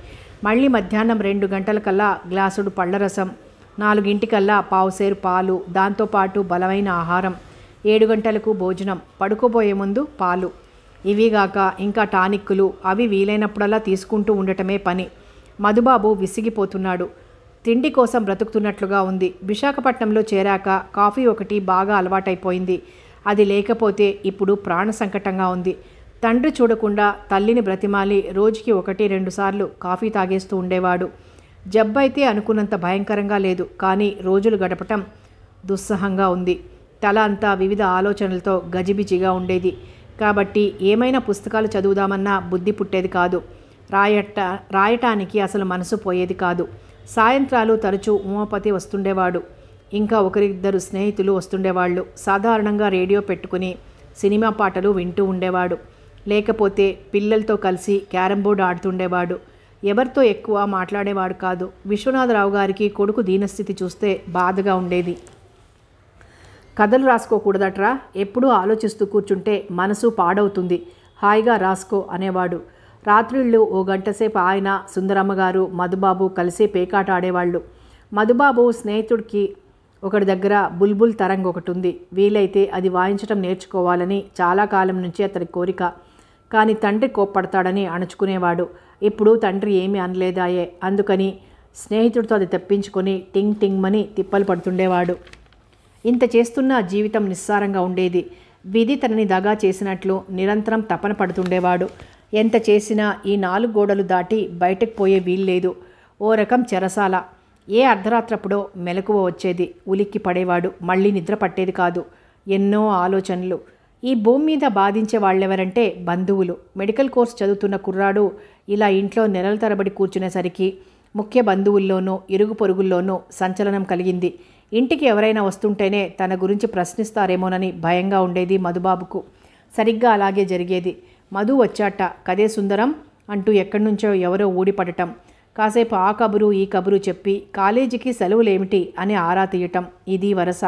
మళ్ళీ మధ్యాహ్నం రెండు గంటలకల్లా గ్లాసుడు పళ్ళరసం నాలుగింటికల్లా పావుసేరు పాలు దాంతోపాటు బలమైన ఆహారం ఏడు గంటలకు భోజనం పడుకోబోయే ముందు పాలు ఇవిగాక ఇంకా టానిక్కులు అవి వీలైనప్పుడల్లా తీసుకుంటూ ఉండటమే పని మధుబాబు విసిగిపోతున్నాడు తిండి కోసం బ్రతుకుతున్నట్లుగా ఉంది విశాఖపట్నంలో చేరాక కాఫీ ఒకటి బాగా అలవాటైపోయింది అది లేకపోతే ఇప్పుడు ప్రాణ సంకటంగా ఉంది తండ్రి చూడకుండా తల్లిని బ్రతిమాలి రోజుకి ఒకటి రెండుసార్లు కాఫీ తాగేస్తూ ఉండేవాడు జబ్బైతే అనుకున్నంత భయంకరంగా లేదు కానీ రోజులు గడపటం దుస్సహంగా ఉంది తల అంతా వివిధ ఆలోచనలతో గజిబిజిగా ఉండేది కాబట్టి ఏమైనా పుస్తకాలు చదువుదామన్నా బుద్ధి పుట్టేది కాదు రాయట రాయటానికి అసలు మనసు పోయేది కాదు సాయంత్రాలు తరచూ ఉమాపతి వస్తుండేవాడు ఇంకా ఒకరిద్దరు స్నేహితులు వస్తుండేవాళ్ళు సాధారణంగా రేడియో పెట్టుకుని సినిమా పాటలు వింటూ ఉండేవాడు లేకపోతే పిల్లలతో కలిసి క్యారం బోర్డు ఆడుతుండేవాడు ఎవరితో ఎక్కువ మాట్లాడేవాడు కాదు విశ్వనాథరావు గారికి కొడుకు దీనస్థితి చూస్తే బాధగా ఉండేది కథలు రాసుకోకూడదట్రా ఎప్పుడూ ఆలోచిస్తూ కూర్చుంటే మనసు పాడవుతుంది హాయిగా రాసుకో అనేవాడు రాత్రిళ్ళు ఓ గంటసేపు ఆయన సుందరమ్మగారు మధుబాబు కలిసి పేకాట ఆడేవాళ్ళు మధుబాబు స్నేహితుడికి ఒకటి దగ్గర బుల్బుల్ తరంగ్ ఒకటి ఉంది వీలైతే అది వాయించడం నేర్చుకోవాలని చాలా కాలం నుంచి అతడి కోరిక కానీ తండ్రి కోప్పడతాడని అణుచుకునేవాడు ఇప్పుడు తండ్రి ఏమీ అనలేదాయే అందుకని స్నేహితుడితో అది తెప్పించుకొని టింగ్ టింగ్మని తిప్పలు పడుతుండేవాడు ఇంత చేస్తున్న జీవితం నిస్సారంగా ఉండేది విధి తనని దగా చేసినట్లు నిరంతరం తపన పడుతుండేవాడు ఎంత చేసినా ఈ నాలుగు గోడలు దాటి బయటకు పోయే వీల్లేదు ఓ రకం చెరసాల ఏ అర్ధరాత్రప్పుడో మెలకువ వచ్చేది ఉలిక్కి పడేవాడు మళ్ళీ నిద్ర పట్టేది కాదు ఎన్నో ఆలోచనలు ఈ భూమి మీద బాధించే వాళ్ళెవరంటే బంధువులు మెడికల్ కోర్స్ చదువుతున్న కుర్రాడు ఇలా ఇంట్లో నెలల తరబడి కూర్చునేసరికి ముఖ్య బంధువుల్లోనూ ఇరుగు పొరుగుల్లోనూ సంచలనం కలిగింది ఇంటికి ఎవరైనా వస్తుంటేనే తన గురించి ప్రశ్నిస్తారేమోనని భయంగా ఉండేది మధుబాబుకు సరిగ్గా అలాగే జరిగేది మధు వచ్చాట కదే సుందరం అంటూ ఎక్కడి నుంచో ఎవరో ఊడిపడటం కాసేపు ఆ కబురు ఈ కబురు చెప్పి కాలేజీకి సెలవులేమిటి అని ఆరా తీయటం ఇది వరస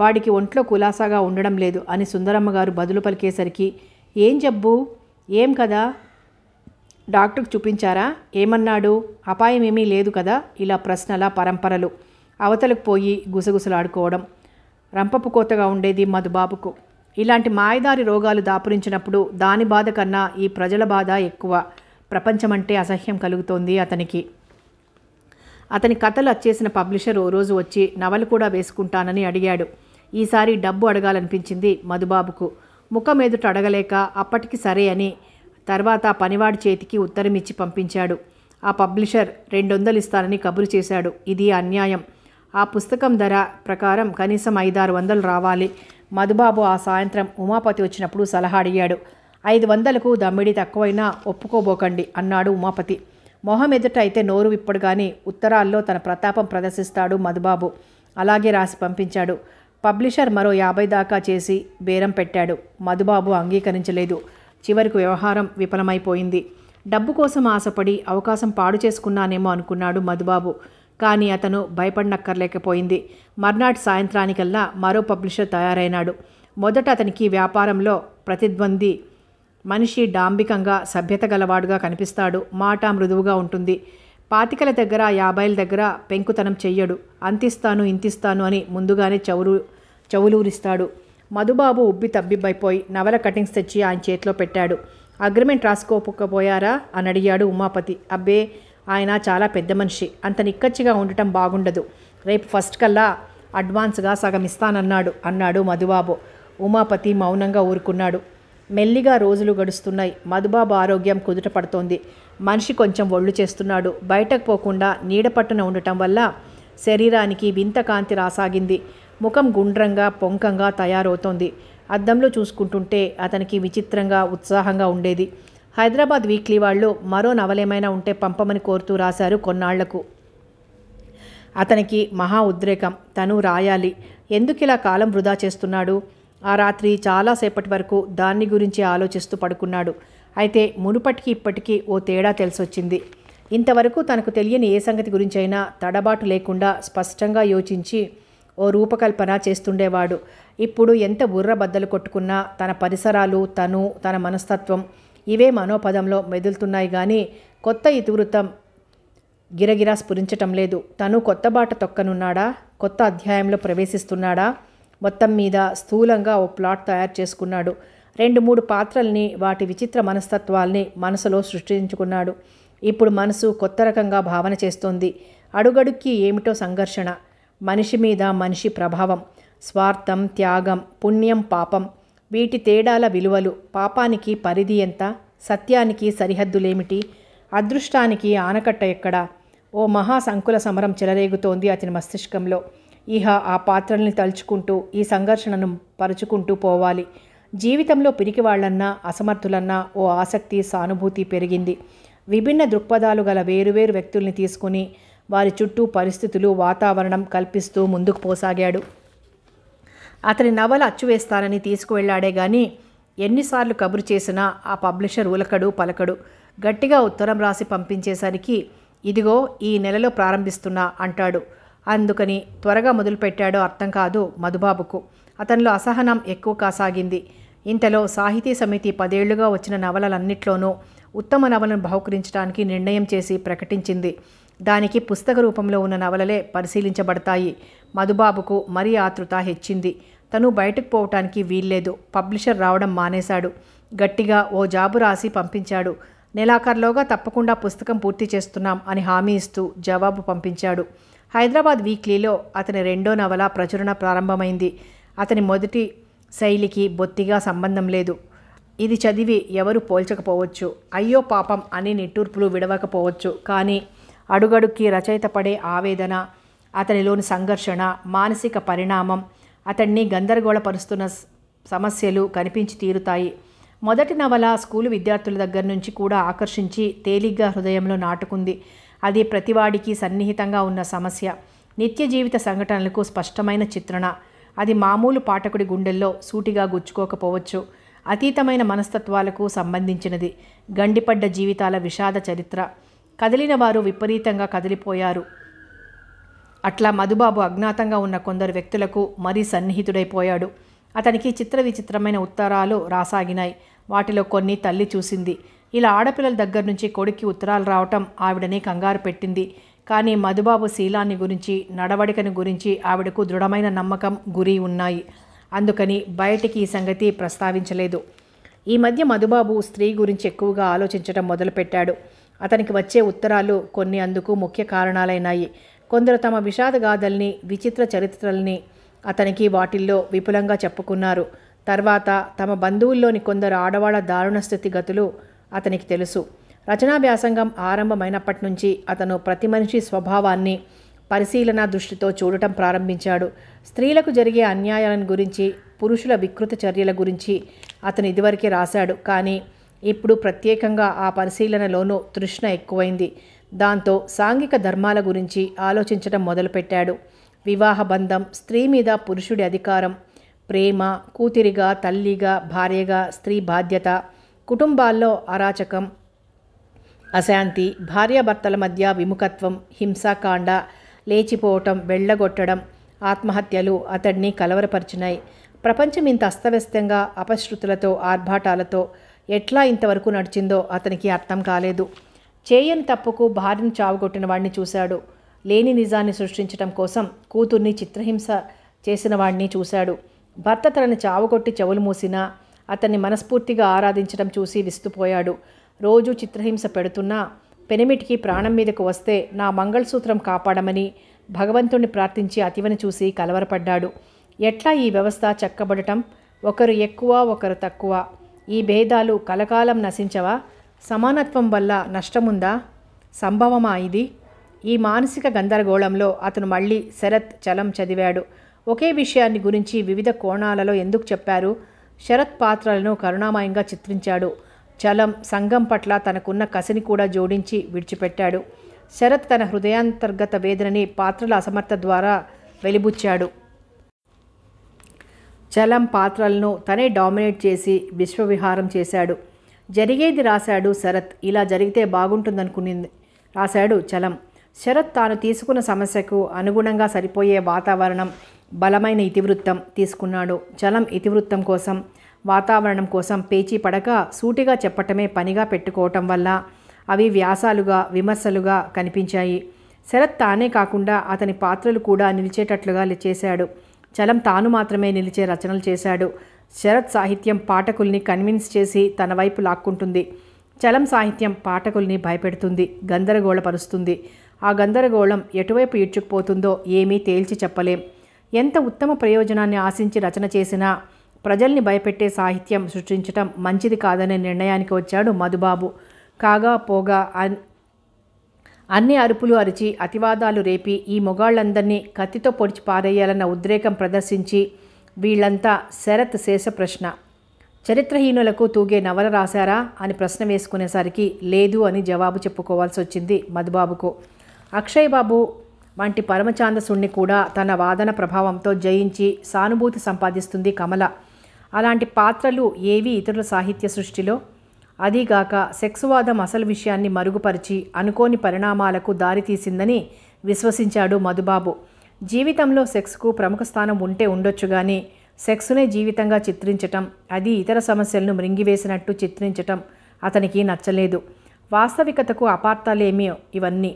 వాడికి ఒంట్లో కులాసాగా ఉండడం లేదు అని సుందరమ్మగారు బదులు పలికేసరికి ఏం జబ్బు ఏం కదా డాక్టర్కి చూపించారా ఏమన్నాడు అపాయం ఏమీ లేదు కదా ఇలా ప్రశ్నల పరంపరలు అవతలకు పోయి గుసగుసలాడుకోవడం రంపపు కోతగా ఉండేది మధుబాబుకు ఇలాంటి మాయదారి రోగాలు దాపురించినప్పుడు దాని బాధ కన్నా ఈ ప్రజల బాధ ఎక్కువ ప్రపంచమంటే అసహ్యం కలుగుతోంది అతనికి అతని కథలు వచ్చేసిన పబ్లిషర్ ఓ రోజు వచ్చి నవలు కూడా వేసుకుంటానని అడిగాడు ఈసారి డబ్బు అడగాలనిపించింది మధుబాబుకు ముఖం ఎదుట అడగలేక అప్పటికి సరే అని తర్వాత పనివాడి చేతికి ఉత్తరం ఇచ్చి పంపించాడు ఆ పబ్లిషర్ రెండొందలు ఇస్తానని కబురు చేశాడు ఇది అన్యాయం ఆ పుస్తకం ధర ప్రకారం కనీసం ఐదారు వందలు రావాలి మధుబాబు ఆ సాయంత్రం ఉమాపతి వచ్చినప్పుడు సలహా అడిగాడు ఐదు వందలకు దమ్మిడి తక్కువైనా ఒప్పుకోబోకండి అన్నాడు ఉమాపతి మొహం ఎదుట అయితే నోరు ఇప్పుడు కానీ ఉత్తరాల్లో తన ప్రతాపం ప్రదర్శిస్తాడు మధుబాబు అలాగే రాసి పంపించాడు పబ్లిషర్ మరో యాభై దాకా చేసి బేరం పెట్టాడు మధుబాబు అంగీకరించలేదు చివరికి వ్యవహారం విఫలమైపోయింది డబ్బు కోసం ఆశపడి అవకాశం పాడు చేసుకున్నానేమో అనుకున్నాడు మధుబాబు కానీ అతను భయపడనక్కర్లేకపోయింది మర్నాటి సాయంత్రానికల్లా మరో పబ్లిషర్ తయారైనాడు మొదట అతనికి వ్యాపారంలో ప్రతిద్వంద్వి మనిషి డాంబికంగా సభ్యత గలవాడుగా కనిపిస్తాడు మాట మృదువుగా ఉంటుంది పాతికల దగ్గర యాభైల దగ్గర పెంకుతనం చెయ్యడు అంతిస్తాను ఇంతిస్తాను అని ముందుగానే చౌరు చవులూరిస్తాడు మధుబాబు ఉబ్బి తబ్బిబ్బైపోయి నవల కటింగ్స్ తెచ్చి ఆయన చేతిలో పెట్టాడు అగ్రిమెంట్ రాసుకోకపోయారా అని అడిగాడు ఉమాపతి అబ్బే ఆయన చాలా పెద్ద మనిషి అంత నిక్కచ్చిగా ఉండటం బాగుండదు రేపు ఫస్ట్ కల్లా అడ్వాన్స్గా సగం ఇస్తానన్నాడు అన్నాడు మధుబాబు ఉమాపతి మౌనంగా ఊరుకున్నాడు మెల్లిగా రోజులు గడుస్తున్నాయి మధుబాబు ఆరోగ్యం కుదుట పడుతోంది మనిషి కొంచెం ఒళ్ళు చేస్తున్నాడు బయటకు పోకుండా నీడ పట్టున ఉండటం వల్ల శరీరానికి వింత కాంతి రాసాగింది ముఖం గుండ్రంగా పొంకంగా తయారవుతోంది అద్దంలో చూసుకుంటుంటే అతనికి విచిత్రంగా ఉత్సాహంగా ఉండేది హైదరాబాద్ వీక్లీ వాళ్ళు మరో నవలేమైనా ఉంటే పంపమని కోరుతూ రాశారు కొన్నాళ్లకు అతనికి మహా ఉద్రేకం తను రాయాలి ఎందుకిలా కాలం వృధా చేస్తున్నాడు ఆ రాత్రి చాలాసేపటి వరకు దాన్ని గురించి ఆలోచిస్తూ పడుకున్నాడు అయితే మునుపటికి ఇప్పటికీ ఓ తేడా తెలిసొచ్చింది ఇంతవరకు తనకు తెలియని ఏ సంగతి గురించైనా తడబాటు లేకుండా స్పష్టంగా యోచించి ఓ రూపకల్పన చేస్తుండేవాడు ఇప్పుడు ఎంత బుర్ర బద్దలు కొట్టుకున్నా తన పరిసరాలు తను తన మనస్తత్వం ఇవే మనోపదంలో మెదులుతున్నాయి కానీ కొత్త ఇతివృత్తం గిరగిరా స్ఫురించటం లేదు తను కొత్త బాట తొక్కనున్నాడా కొత్త అధ్యాయంలో ప్రవేశిస్తున్నాడా మొత్తం మీద స్థూలంగా ఓ ప్లాట్ తయారు చేసుకున్నాడు రెండు మూడు పాత్రల్ని వాటి విచిత్ర మనస్తత్వాల్ని మనసులో సృష్టించుకున్నాడు ఇప్పుడు మనసు కొత్త రకంగా భావన చేస్తోంది అడుగడుక్కి ఏమిటో సంఘర్షణ మనిషి మీద మనిషి ప్రభావం స్వార్థం త్యాగం పుణ్యం పాపం వీటి తేడాల విలువలు పాపానికి పరిధి ఎంత సత్యానికి సరిహద్దులేమిటి అదృష్టానికి ఆనకట్ట ఎక్కడా ఓ మహాసంకుల సమరం చెలరేగుతోంది అతని మస్తిష్కంలో ఇహ ఆ పాత్రల్ని తలుచుకుంటూ ఈ సంఘర్షణను పరుచుకుంటూ పోవాలి జీవితంలో పిరికివాళ్లన్నా అసమర్థులన్నా ఓ ఆసక్తి సానుభూతి పెరిగింది విభిన్న దృక్పథాలు గల వేరువేరు వ్యక్తుల్ని తీసుకుని వారి చుట్టూ పరిస్థితులు వాతావరణం కల్పిస్తూ ముందుకు పోసాగాడు అతని నవల అచ్చువేస్తానని తీసుకువెళ్లాడే గాని ఎన్నిసార్లు కబురు చేసినా ఆ పబ్లిషర్ ఉలకడు పలకడు గట్టిగా ఉత్తరం రాసి పంపించేసరికి ఇదిగో ఈ నెలలో ప్రారంభిస్తున్నా అంటాడు అందుకని త్వరగా మొదలుపెట్టాడో అర్థం కాదు మధుబాబుకు అతనిలో అసహనం ఎక్కువ కాసాగింది ఇంతలో సాహితీ సమితి పదేళ్లుగా వచ్చిన నవలలన్నిట్లోనూ ఉత్తమ నవలను బహుకరించడానికి నిర్ణయం చేసి ప్రకటించింది దానికి పుస్తక రూపంలో ఉన్న నవలలే పరిశీలించబడతాయి మధుబాబుకు మరీ ఆతృత హెచ్చింది తను బయటకు పోవటానికి వీల్లేదు పబ్లిషర్ రావడం మానేశాడు గట్టిగా ఓ జాబు రాసి పంపించాడు నెలాఖరులోగా తప్పకుండా పుస్తకం పూర్తి చేస్తున్నాం అని హామీ ఇస్తూ జవాబు పంపించాడు హైదరాబాద్ వీక్లీలో అతని రెండో నవల ప్రచురణ ప్రారంభమైంది అతని మొదటి శైలికి బొత్తిగా సంబంధం లేదు ఇది చదివి ఎవరు పోల్చకపోవచ్చు అయ్యో పాపం అని నిట్టూర్పులు విడవకపోవచ్చు కానీ అడుగడుక్కి రచయిత పడే ఆవేదన అతనిలోని సంఘర్షణ మానసిక పరిణామం అతన్ని గందరగోళపరుస్తున్న సమస్యలు కనిపించి తీరుతాయి మొదటి నవల స్కూలు విద్యార్థుల దగ్గర నుంచి కూడా ఆకర్షించి తేలిగ్గా హృదయంలో నాటుకుంది అది ప్రతివాడికి సన్నిహితంగా ఉన్న సమస్య నిత్య జీవిత సంఘటనలకు స్పష్టమైన చిత్రణ అది మామూలు పాఠకుడి గుండెల్లో సూటిగా గుచ్చుకోకపోవచ్చు అతీతమైన మనస్తత్వాలకు సంబంధించినది గండిపడ్డ జీవితాల విషాద చరిత్ర కదిలిన వారు విపరీతంగా కదిలిపోయారు అట్లా మధుబాబు అజ్ఞాతంగా ఉన్న కొందరు వ్యక్తులకు మరీ సన్నిహితుడైపోయాడు అతనికి చిత్ర విచిత్రమైన ఉత్తరాలు రాసాగినాయి వాటిలో కొన్ని తల్లి చూసింది ఇలా ఆడపిల్లల దగ్గర నుంచి కొడుక్కి ఉత్తరాలు రావటం ఆవిడని కంగారు పెట్టింది కానీ మధుబాబు శీలాన్ని గురించి నడవడికను గురించి ఆవిడకు దృఢమైన నమ్మకం గురి ఉన్నాయి అందుకని బయటికి ఈ సంగతి ప్రస్తావించలేదు ఈ మధ్య మధుబాబు స్త్రీ గురించి ఎక్కువగా ఆలోచించడం మొదలుపెట్టాడు అతనికి వచ్చే ఉత్తరాలు కొన్ని అందుకు ముఖ్య కారణాలైనాయి కొందరు తమ విషాదగాథల్ని విచిత్ర చరిత్రల్ని అతనికి వాటిల్లో విపులంగా చెప్పుకున్నారు తర్వాత తమ బంధువుల్లోని కొందరు ఆడవాళ్ల దారుణ స్థితిగతులు అతనికి తెలుసు రచనా వ్యాసంగం ఆరంభమైనప్పటి నుంచి అతను ప్రతి మనిషి స్వభావాన్ని పరిశీలన దృష్టితో చూడటం ప్రారంభించాడు స్త్రీలకు జరిగే అన్యాయాలను గురించి పురుషుల వికృత చర్యల గురించి అతను ఇదివరకే రాశాడు కానీ ఇప్పుడు ప్రత్యేకంగా ఆ పరిశీలనలోనూ తృష్ణ ఎక్కువైంది దాంతో సాంఘిక ధర్మాల గురించి ఆలోచించడం మొదలుపెట్టాడు వివాహ బంధం స్త్రీ మీద పురుషుడి అధికారం ప్రేమ కూతురిగా తల్లిగా భార్యగా స్త్రీ బాధ్యత కుటుంబాల్లో అరాచకం అశాంతి భార్యాభర్తల మధ్య విముఖత్వం హింసాకాండ లేచిపోవటం వెళ్ళగొట్టడం ఆత్మహత్యలు అతడిని కలవరపరిచినాయి ప్రపంచం ఇంత అస్తవ్యస్తంగా అపశృతులతో ఆర్భాటాలతో ఎట్లా ఇంతవరకు నడిచిందో అతనికి అర్థం కాలేదు చేయని తప్పుకు భార్యను చావుగొట్టిన వాడిని చూశాడు లేని నిజాన్ని సృష్టించడం కోసం కూతుర్ని చిత్రహింస చేసిన వాడిని చూశాడు భర్త తనని చావగొట్టి చెవులు మూసినా అతన్ని మనస్ఫూర్తిగా ఆరాధించడం చూసి విస్తుపోయాడు రోజు చిత్రహింస పెడుతున్నా పెనిమిటికి ప్రాణం మీదకు వస్తే నా మంగళసూత్రం కాపాడమని భగవంతుణ్ణి ప్రార్థించి అతివని చూసి కలవరపడ్డాడు ఎట్లా ఈ వ్యవస్థ చక్కబడటం ఒకరు ఎక్కువ ఒకరు తక్కువ ఈ భేదాలు కలకాలం నశించవా సమానత్వం వల్ల నష్టముందా సంభవమా ఇది ఈ మానసిక గందరగోళంలో అతను మళ్ళీ శరత్ చలం చదివాడు ఒకే విషయాన్ని గురించి వివిధ కోణాలలో ఎందుకు చెప్పారు శరత్ పాత్రలను కరుణామయంగా చిత్రించాడు చలం సంఘం పట్ల తనకున్న కసిని కూడా జోడించి విడిచిపెట్టాడు శరత్ తన హృదయాంతర్గత వేదనని పాత్రల అసమర్థ ద్వారా వెలిబుచ్చాడు చలం పాత్రలను తనే డామినేట్ చేసి విశ్వవిహారం చేశాడు జరిగేది రాశాడు శరత్ ఇలా జరిగితే బాగుంటుందనుకునింది రాశాడు చలం శరత్ తాను తీసుకున్న సమస్యకు అనుగుణంగా సరిపోయే వాతావరణం బలమైన ఇతివృత్తం తీసుకున్నాడు చలం ఇతివృత్తం కోసం వాతావరణం కోసం పేచీ పడక సూటిగా చెప్పటమే పనిగా పెట్టుకోవటం వల్ల అవి వ్యాసాలుగా విమర్శలుగా కనిపించాయి శరత్ తానే కాకుండా అతని పాత్రలు కూడా నిలిచేటట్లుగా చేశాడు చలం తాను మాత్రమే నిలిచే రచనలు చేశాడు శరత్ సాహిత్యం పాఠకుల్ని కన్విన్స్ చేసి తన వైపు లాక్కుంటుంది చలం సాహిత్యం పాఠకుల్ని భయపెడుతుంది గందరగోళపరుస్తుంది ఆ గందరగోళం ఎటువైపు ఈడ్చుకుపోతుందో ఏమీ తేల్చి చెప్పలేం ఎంత ఉత్తమ ప్రయోజనాన్ని ఆశించి రచన చేసినా ప్రజల్ని భయపెట్టే సాహిత్యం సృష్టించటం మంచిది కాదనే నిర్ణయానికి వచ్చాడు మధుబాబు కాగా పోగా అన్ని అరుపులు అరిచి అతివాదాలు రేపి ఈ మొగాళ్ళందరినీ కత్తితో పొడిచి పారేయాలన్న ఉద్రేకం ప్రదర్శించి వీళ్ళంతా శరత్ శేష ప్రశ్న చరిత్రహీనులకు తూగే నవల రాశారా అని ప్రశ్న వేసుకునేసరికి లేదు అని జవాబు చెప్పుకోవాల్సి వచ్చింది మధుబాబుకు అక్షయ్ బాబు వంటి పరమచాందసుణ్ణి కూడా తన వాదన ప్రభావంతో జయించి సానుభూతి సంపాదిస్తుంది కమల అలాంటి పాత్రలు ఏవి ఇతరుల సాహిత్య సృష్టిలో అదీగాక సెక్స్వాదం అసలు విషయాన్ని మరుగుపరిచి అనుకోని పరిణామాలకు దారితీసిందని విశ్వసించాడు మధుబాబు జీవితంలో సెక్స్కు ప్రముఖ స్థానం ఉంటే ఉండొచ్చు కానీ సెక్స్నే జీవితంగా చిత్రించటం అది ఇతర సమస్యలను మృంగివేసినట్టు చిత్రించటం అతనికి నచ్చలేదు వాస్తవికతకు అపార్థాలేమీ ఇవన్నీ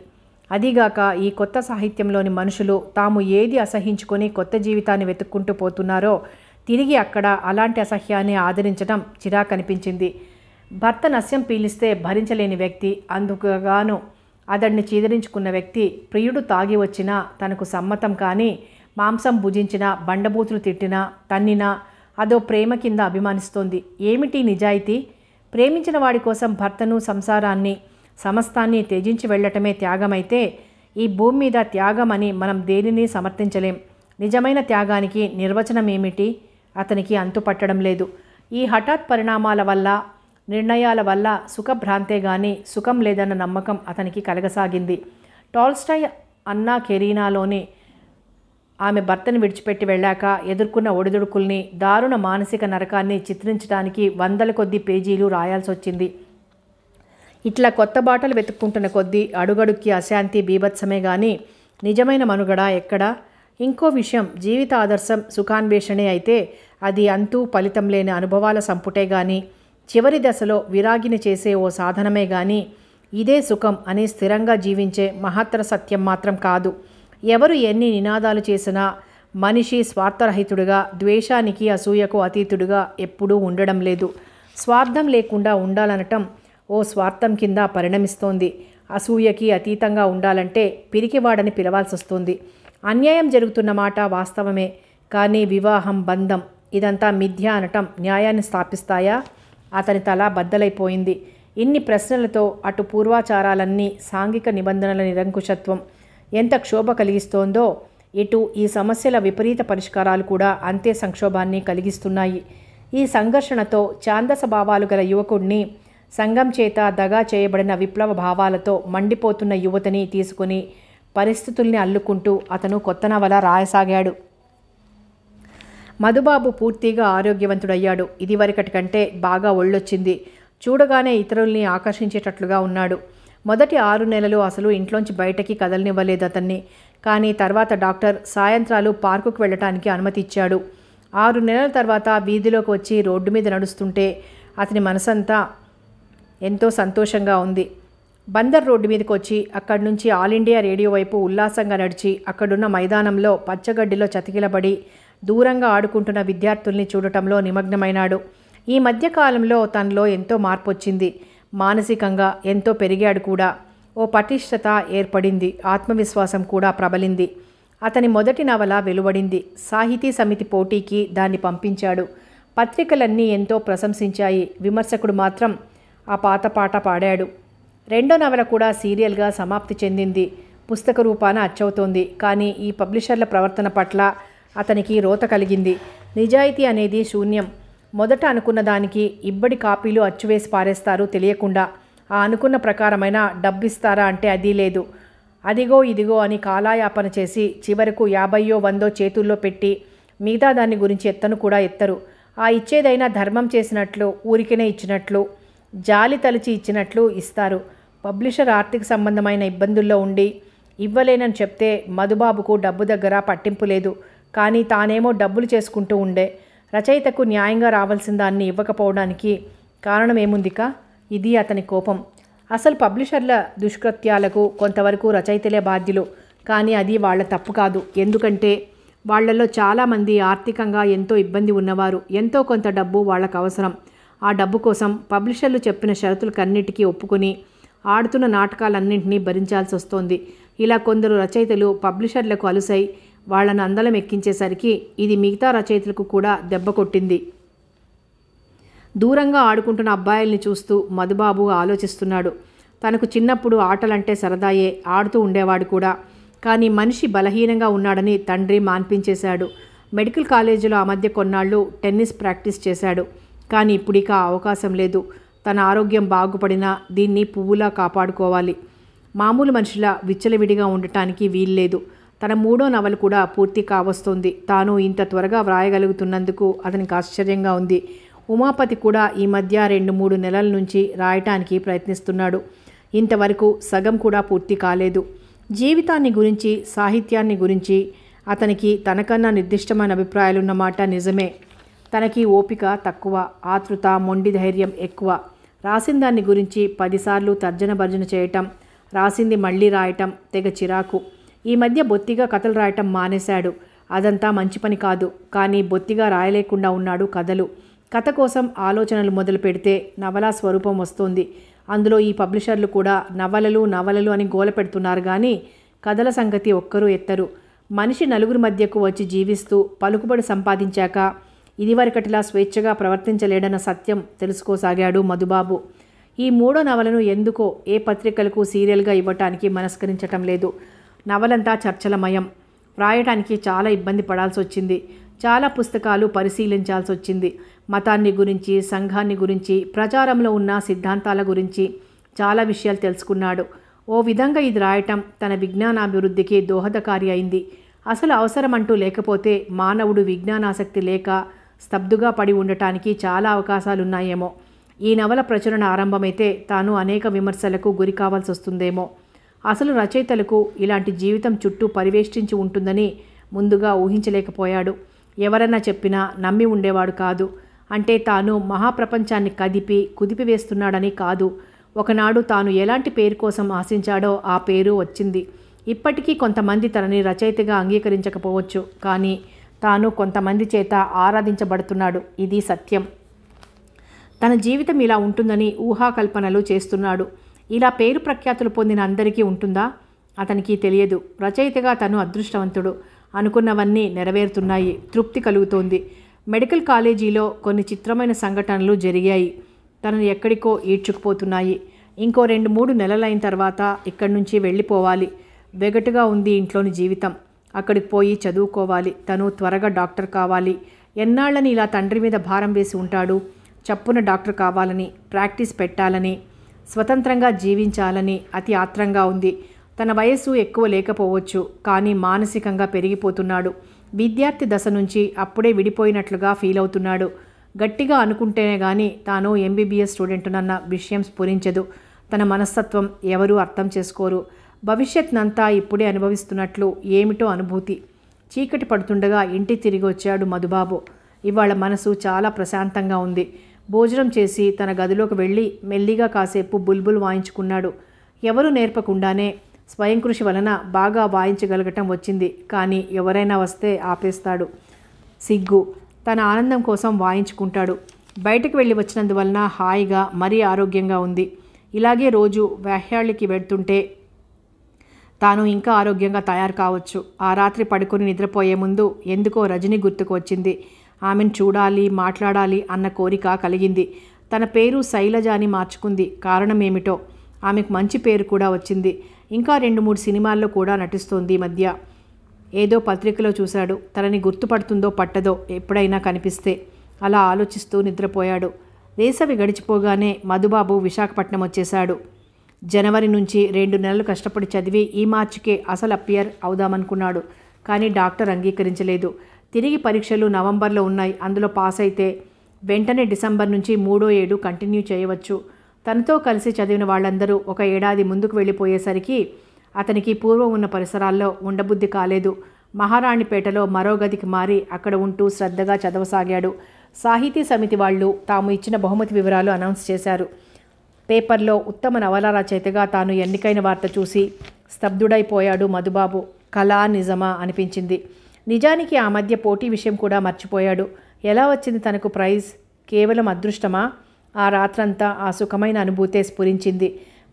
అదిగాక ఈ కొత్త సాహిత్యంలోని మనుషులు తాము ఏది అసహించుకొని కొత్త జీవితాన్ని వెతుక్కుంటూ పోతున్నారో తిరిగి అక్కడ అలాంటి అసహ్యాన్ని ఆదరించడం చిరాకనిపించింది భర్త నశ్యం పీలిస్తే భరించలేని వ్యక్తి అందుకుగాను అతడిని చీదరించుకున్న వ్యక్తి ప్రియుడు తాగి వచ్చినా తనకు సమ్మతం కానీ మాంసం భుజించినా బండబూతులు తిట్టినా తన్నినా అదో ప్రేమ కింద అభిమానిస్తోంది ఏమిటి నిజాయితీ ప్రేమించిన వాడి కోసం భర్తను సంసారాన్ని సమస్తాన్ని త్యజించి వెళ్ళటమే త్యాగమైతే ఈ భూమి మీద త్యాగం అని మనం దేనిని సమర్థించలేం నిజమైన త్యాగానికి నిర్వచనం ఏమిటి అతనికి అంతుపట్టడం లేదు ఈ హఠాత్ పరిణామాల వల్ల నిర్ణయాల వల్ల సుఖభ్రాంతే గాని సుఖం లేదన్న నమ్మకం అతనికి కలగసాగింది టాల్స్టాయ్ అన్నా కెరీనాలోని ఆమె భర్తను విడిచిపెట్టి వెళ్ళాక ఎదుర్కొన్న ఒడిదుడుకుల్ని దారుణ మానసిక నరకాన్ని చిత్రించడానికి వందల కొద్ది పేజీలు రాయాల్సి వచ్చింది ఇట్లా కొత్త బాటలు వెతుక్కుంటున్న కొద్దీ అడుగడుక్కి అశాంతి బీభత్సమే కానీ నిజమైన మనుగడ ఎక్కడా ఇంకో విషయం జీవిత ఆదర్శం సుఖాన్వేషణే అయితే అది అంతూ ఫలితం లేని అనుభవాల సంపుటే కానీ చివరి దశలో విరాగిని చేసే ఓ సాధనమే గాని ఇదే సుఖం అని స్థిరంగా జీవించే మహత్తర సత్యం మాత్రం కాదు ఎవరు ఎన్ని నినాదాలు చేసినా మనిషి స్వార్థరహితుడుగా ద్వేషానికి అసూయకు అతీతుడుగా ఎప్పుడూ ఉండడం లేదు స్వార్థం లేకుండా ఉండాలనటం ఓ స్వార్థం కింద పరిణమిస్తోంది అసూయకి అతీతంగా ఉండాలంటే పిరికివాడని పిలవాల్సి వస్తుంది అన్యాయం జరుగుతున్న మాట వాస్తవమే కానీ వివాహం బంధం ఇదంతా మిథ్య అనటం న్యాయాన్ని స్థాపిస్తాయా అతని తల బద్దలైపోయింది ఇన్ని ప్రశ్నలతో అటు పూర్వాచారాలన్నీ సాంఘిక నిబంధనల నిరంకుశత్వం ఎంత క్షోభ కలిగిస్తోందో ఇటు ఈ సమస్యల విపరీత పరిష్కారాలు కూడా అంతే సంక్షోభాన్ని కలిగిస్తున్నాయి ఈ సంఘర్షణతో చాందస భావాలు గల యువకుడిని సంఘం చేత దగా చేయబడిన విప్లవ భావాలతో మండిపోతున్న యువతని తీసుకుని పరిస్థితుల్ని అల్లుకుంటూ అతను కొత్త నవల రాయసాగాడు మధుబాబు పూర్తిగా ఆరోగ్యవంతుడయ్యాడు ఇదివరకటి కంటే బాగా ఒళ్ళొచ్చింది చూడగానే ఇతరుల్ని ఆకర్షించేటట్లుగా ఉన్నాడు మొదటి ఆరు నెలలు అసలు ఇంట్లోంచి బయటకి కదలనివ్వలేదు అతన్ని కానీ తర్వాత డాక్టర్ సాయంత్రాలు పార్కుకు వెళ్ళటానికి అనుమతి ఇచ్చాడు ఆరు నెలల తర్వాత వీధిలోకి వచ్చి రోడ్డు మీద నడుస్తుంటే అతని మనసంతా ఎంతో సంతోషంగా ఉంది బందర్ రోడ్డు మీదకి వచ్చి అక్కడి నుంచి ఆల్ ఇండియా రేడియో వైపు ఉల్లాసంగా నడిచి అక్కడున్న మైదానంలో పచ్చగడ్డిలో చతికిలబడి దూరంగా ఆడుకుంటున్న విద్యార్థుల్ని చూడటంలో నిమగ్నమైనాడు ఈ మధ్యకాలంలో తనలో ఎంతో మార్పు వచ్చింది మానసికంగా ఎంతో పెరిగాడు కూడా ఓ పటిష్టత ఏర్పడింది ఆత్మవిశ్వాసం కూడా ప్రబలింది అతని మొదటి నవల వెలువడింది సాహితీ సమితి పోటీకి దాన్ని పంపించాడు పత్రికలన్నీ ఎంతో ప్రశంసించాయి విమర్శకుడు మాత్రం ఆ పాత పాట పాడాడు రెండో నవల కూడా సీరియల్గా సమాప్తి చెందింది పుస్తక రూపాన అచ్చవుతోంది కానీ ఈ పబ్లిషర్ల ప్రవర్తన పట్ల అతనికి రోత కలిగింది నిజాయితీ అనేది శూన్యం మొదట అనుకున్న దానికి ఇబ్బడి కాపీలు అచ్చువేసి పారేస్తారు తెలియకుండా ఆ అనుకున్న ప్రకారమైన డబ్బిస్తారా అంటే అది లేదు అదిగో ఇదిగో అని కాలాయాపన చేసి చివరకు యాభయో వందో చేతుల్లో పెట్టి మిగతా దాన్ని గురించి ఎత్తను కూడా ఎత్తరు ఆ ఇచ్చేదైనా ధర్మం చేసినట్లు ఊరికనే ఇచ్చినట్లు జాలి తలిచి ఇచ్చినట్లు ఇస్తారు పబ్లిషర్ ఆర్థిక సంబంధమైన ఇబ్బందుల్లో ఉండి ఇవ్వలేనని చెప్తే మధుబాబుకు డబ్బు దగ్గర పట్టింపు లేదు కానీ తానేమో డబ్బులు చేసుకుంటూ ఉండే రచయితకు న్యాయంగా రావాల్సిన దాన్ని ఇవ్వకపోవడానికి కారణమేముందిక ఇది అతని కోపం అసలు పబ్లిషర్ల దుష్కృత్యాలకు కొంతవరకు రచయితలే బాధ్యులు కానీ అది వాళ్ళ తప్పు కాదు ఎందుకంటే వాళ్లలో చాలామంది ఆర్థికంగా ఎంతో ఇబ్బంది ఉన్నవారు ఎంతో కొంత డబ్బు వాళ్ళకు అవసరం ఆ డబ్బు కోసం పబ్లిషర్లు చెప్పిన షరతులు కన్నిటికీ ఒప్పుకొని ఆడుతున్న నాటకాలన్నింటినీ భరించాల్సి వస్తోంది ఇలా కొందరు రచయితలు పబ్లిషర్లకు అలుసై వాళ్లను అందలం ఎక్కించేసరికి ఇది మిగతా రచయితలకు కూడా దెబ్బ కొట్టింది దూరంగా ఆడుకుంటున్న అబ్బాయిల్ని చూస్తూ మధుబాబు ఆలోచిస్తున్నాడు తనకు చిన్నప్పుడు ఆటలంటే సరదాయే ఆడుతూ ఉండేవాడు కూడా కానీ మనిషి బలహీనంగా ఉన్నాడని తండ్రి మాన్పించేశాడు మెడికల్ కాలేజీలో ఆ మధ్య కొన్నాళ్ళు టెన్నిస్ ప్రాక్టీస్ చేశాడు కానీ ఇప్పుడిక అవకాశం లేదు తన ఆరోగ్యం బాగుపడినా దీన్ని పువ్వులా కాపాడుకోవాలి మామూలు మనిషిలా విచ్చలవిడిగా ఉండటానికి వీల్లేదు తన మూడో నవలు కూడా పూర్తి కావస్తోంది తాను ఇంత త్వరగా వ్రాయగలుగుతున్నందుకు అతనికి ఆశ్చర్యంగా ఉంది ఉమాపతి కూడా ఈ మధ్య రెండు మూడు నెలల నుంచి రాయటానికి ప్రయత్నిస్తున్నాడు ఇంతవరకు సగం కూడా పూర్తి కాలేదు జీవితాన్ని గురించి సాహిత్యాన్ని గురించి అతనికి తనకన్నా నిర్దిష్టమైన అభిప్రాయాలున్నమాట నిజమే తనకి ఓపిక తక్కువ ఆతృత మొండి ధైర్యం ఎక్కువ రాసిన దాన్ని గురించి పదిసార్లు తర్జన భర్జన చేయటం రాసింది మళ్ళీ రాయటం తెగ చిరాకు ఈ మధ్య బొత్తిగా కథలు రాయటం మానేశాడు అదంతా మంచి పని కాదు కానీ బొత్తిగా రాయలేకుండా ఉన్నాడు కథలు కథ కోసం ఆలోచనలు మొదలు పెడితే నవలా స్వరూపం వస్తుంది అందులో ఈ పబ్లిషర్లు కూడా నవలలు నవలలు అని గోల పెడుతున్నారు కానీ కథల సంగతి ఒక్కరూ ఎత్తరు మనిషి నలుగురి మధ్యకు వచ్చి జీవిస్తూ పలుకుబడి సంపాదించాక ఇదివరకటిలా స్వేచ్ఛగా ప్రవర్తించలేడన్న సత్యం తెలుసుకోసాగాడు మధుబాబు ఈ మూడో నవలను ఎందుకో ఏ పత్రికలకు సీరియల్గా ఇవ్వటానికి మనస్కరించటం లేదు నవలంతా చర్చలమయం రాయటానికి చాలా ఇబ్బంది పడాల్సి వచ్చింది చాలా పుస్తకాలు పరిశీలించాల్సి వచ్చింది మతాన్ని గురించి సంఘాన్ని గురించి ప్రచారంలో ఉన్న సిద్ధాంతాల గురించి చాలా విషయాలు తెలుసుకున్నాడు ఓ విధంగా ఇది రాయటం తన విజ్ఞానాభివృద్ధికి దోహదకారి అయింది అసలు అవసరమంటూ లేకపోతే మానవుడు విజ్ఞానాసక్తి లేక స్తబ్దుగా పడి ఉండటానికి చాలా అవకాశాలున్నాయేమో ఈ నవల ప్రచురణ ఆరంభమైతే తాను అనేక విమర్శలకు గురి కావాల్సి వస్తుందేమో అసలు రచయితలకు ఇలాంటి జీవితం చుట్టూ పరివేష్టించి ఉంటుందని ముందుగా ఊహించలేకపోయాడు ఎవరన్నా చెప్పినా నమ్మి ఉండేవాడు కాదు అంటే తాను మహాప్రపంచాన్ని కదిపి కుదిపివేస్తున్నాడని కాదు ఒకనాడు తాను ఎలాంటి పేరు కోసం ఆశించాడో ఆ పేరు వచ్చింది ఇప్పటికీ కొంతమంది తనని రచయితగా అంగీకరించకపోవచ్చు కానీ తాను కొంతమంది చేత ఆరాధించబడుతున్నాడు ఇది సత్యం తన జీవితం ఇలా ఉంటుందని ఊహాకల్పనలు చేస్తున్నాడు ఇలా పేరు ప్రఖ్యాతులు పొందిన అందరికీ ఉంటుందా అతనికి తెలియదు రచయితగా తను అదృష్టవంతుడు అనుకున్నవన్నీ నెరవేరుతున్నాయి తృప్తి కలుగుతోంది మెడికల్ కాలేజీలో కొన్ని చిత్రమైన సంఘటనలు జరిగాయి తనను ఎక్కడికో ఈడ్చుకుపోతున్నాయి ఇంకో రెండు మూడు నెలలైన తర్వాత ఇక్కడి నుంచి వెళ్ళిపోవాలి వెగటుగా ఉంది ఇంట్లోని జీవితం అక్కడికి పోయి చదువుకోవాలి తను త్వరగా డాక్టర్ కావాలి ఎన్నాళ్ళని ఇలా తండ్రి మీద భారం వేసి ఉంటాడు చప్పున డాక్టర్ కావాలని ప్రాక్టీస్ పెట్టాలని స్వతంత్రంగా జీవించాలని అతి ఆత్రంగా ఉంది తన వయస్సు ఎక్కువ లేకపోవచ్చు కానీ మానసికంగా పెరిగిపోతున్నాడు విద్యార్థి దశ నుంచి అప్పుడే విడిపోయినట్లుగా ఫీల్ అవుతున్నాడు గట్టిగా అనుకుంటేనే కానీ తాను ఎంబీబీఎస్ స్టూడెంట్నన్న విషయం స్ఫురించదు తన మనస్తత్వం ఎవరూ అర్థం చేసుకోరు భవిష్యత్నంతా ఇప్పుడే అనుభవిస్తున్నట్లు ఏమిటో అనుభూతి చీకటి పడుతుండగా ఇంటి తిరిగి వచ్చాడు మధుబాబు ఇవాళ మనసు చాలా ప్రశాంతంగా ఉంది భోజనం చేసి తన గదిలోకి వెళ్ళి మెల్లిగా కాసేపు బుల్బుల్ వాయించుకున్నాడు ఎవరు నేర్పకుండానే స్వయం కృషి వలన బాగా వాయించగలగటం వచ్చింది కానీ ఎవరైనా వస్తే ఆపేస్తాడు సిగ్గు తన ఆనందం కోసం వాయించుకుంటాడు బయటకు వెళ్ళి వచ్చినందువలన హాయిగా మరీ ఆరోగ్యంగా ఉంది ఇలాగే రోజు వ్యాహ్యాళ్ళకి వెళ్తుంటే తాను ఇంకా ఆరోగ్యంగా తయారు కావచ్చు ఆ రాత్రి పడుకుని నిద్రపోయే ముందు ఎందుకో రజని గుర్తుకు వచ్చింది ఆమెను చూడాలి మాట్లాడాలి అన్న కోరిక కలిగింది తన పేరు శైలజ అని మార్చుకుంది కారణమేమిటో ఆమెకు మంచి పేరు కూడా వచ్చింది ఇంకా రెండు మూడు సినిమాల్లో కూడా నటిస్తోంది ఈ మధ్య ఏదో పత్రికలో చూశాడు తనని గుర్తుపడుతుందో పట్టదో ఎప్పుడైనా కనిపిస్తే అలా ఆలోచిస్తూ నిద్రపోయాడు వేసవి గడిచిపోగానే మధుబాబు విశాఖపట్నం వచ్చేశాడు జనవరి నుంచి రెండు నెలలు కష్టపడి చదివి ఈ మార్చికే అసలు అప్పియర్ అవుదామనుకున్నాడు కానీ డాక్టర్ అంగీకరించలేదు తిరిగి పరీక్షలు నవంబర్లో ఉన్నాయి అందులో పాస్ అయితే వెంటనే డిసెంబర్ నుంచి మూడో ఏడు కంటిన్యూ చేయవచ్చు తనతో కలిసి చదివిన వాళ్ళందరూ ఒక ఏడాది ముందుకు వెళ్ళిపోయేసరికి అతనికి పూర్వం ఉన్న పరిసరాల్లో ఉండబుద్ధి కాలేదు మహారాణిపేటలో మరో గదికి మారి అక్కడ ఉంటూ శ్రద్ధగా చదవసాగాడు సాహితీ సమితి వాళ్ళు తాము ఇచ్చిన బహుమతి వివరాలు అనౌన్స్ చేశారు పేపర్లో ఉత్తమ నవల రచయితగా తాను ఎన్నికైన వార్త చూసి స్తబ్దుడైపోయాడు మధుబాబు కళా నిజమా అనిపించింది నిజానికి ఆ మధ్య పోటీ విషయం కూడా మర్చిపోయాడు ఎలా వచ్చింది తనకు ప్రైజ్ కేవలం అదృష్టమా ఆ రాత్రంతా ఆ సుఖమైన అనుభూతే స్ఫురించింది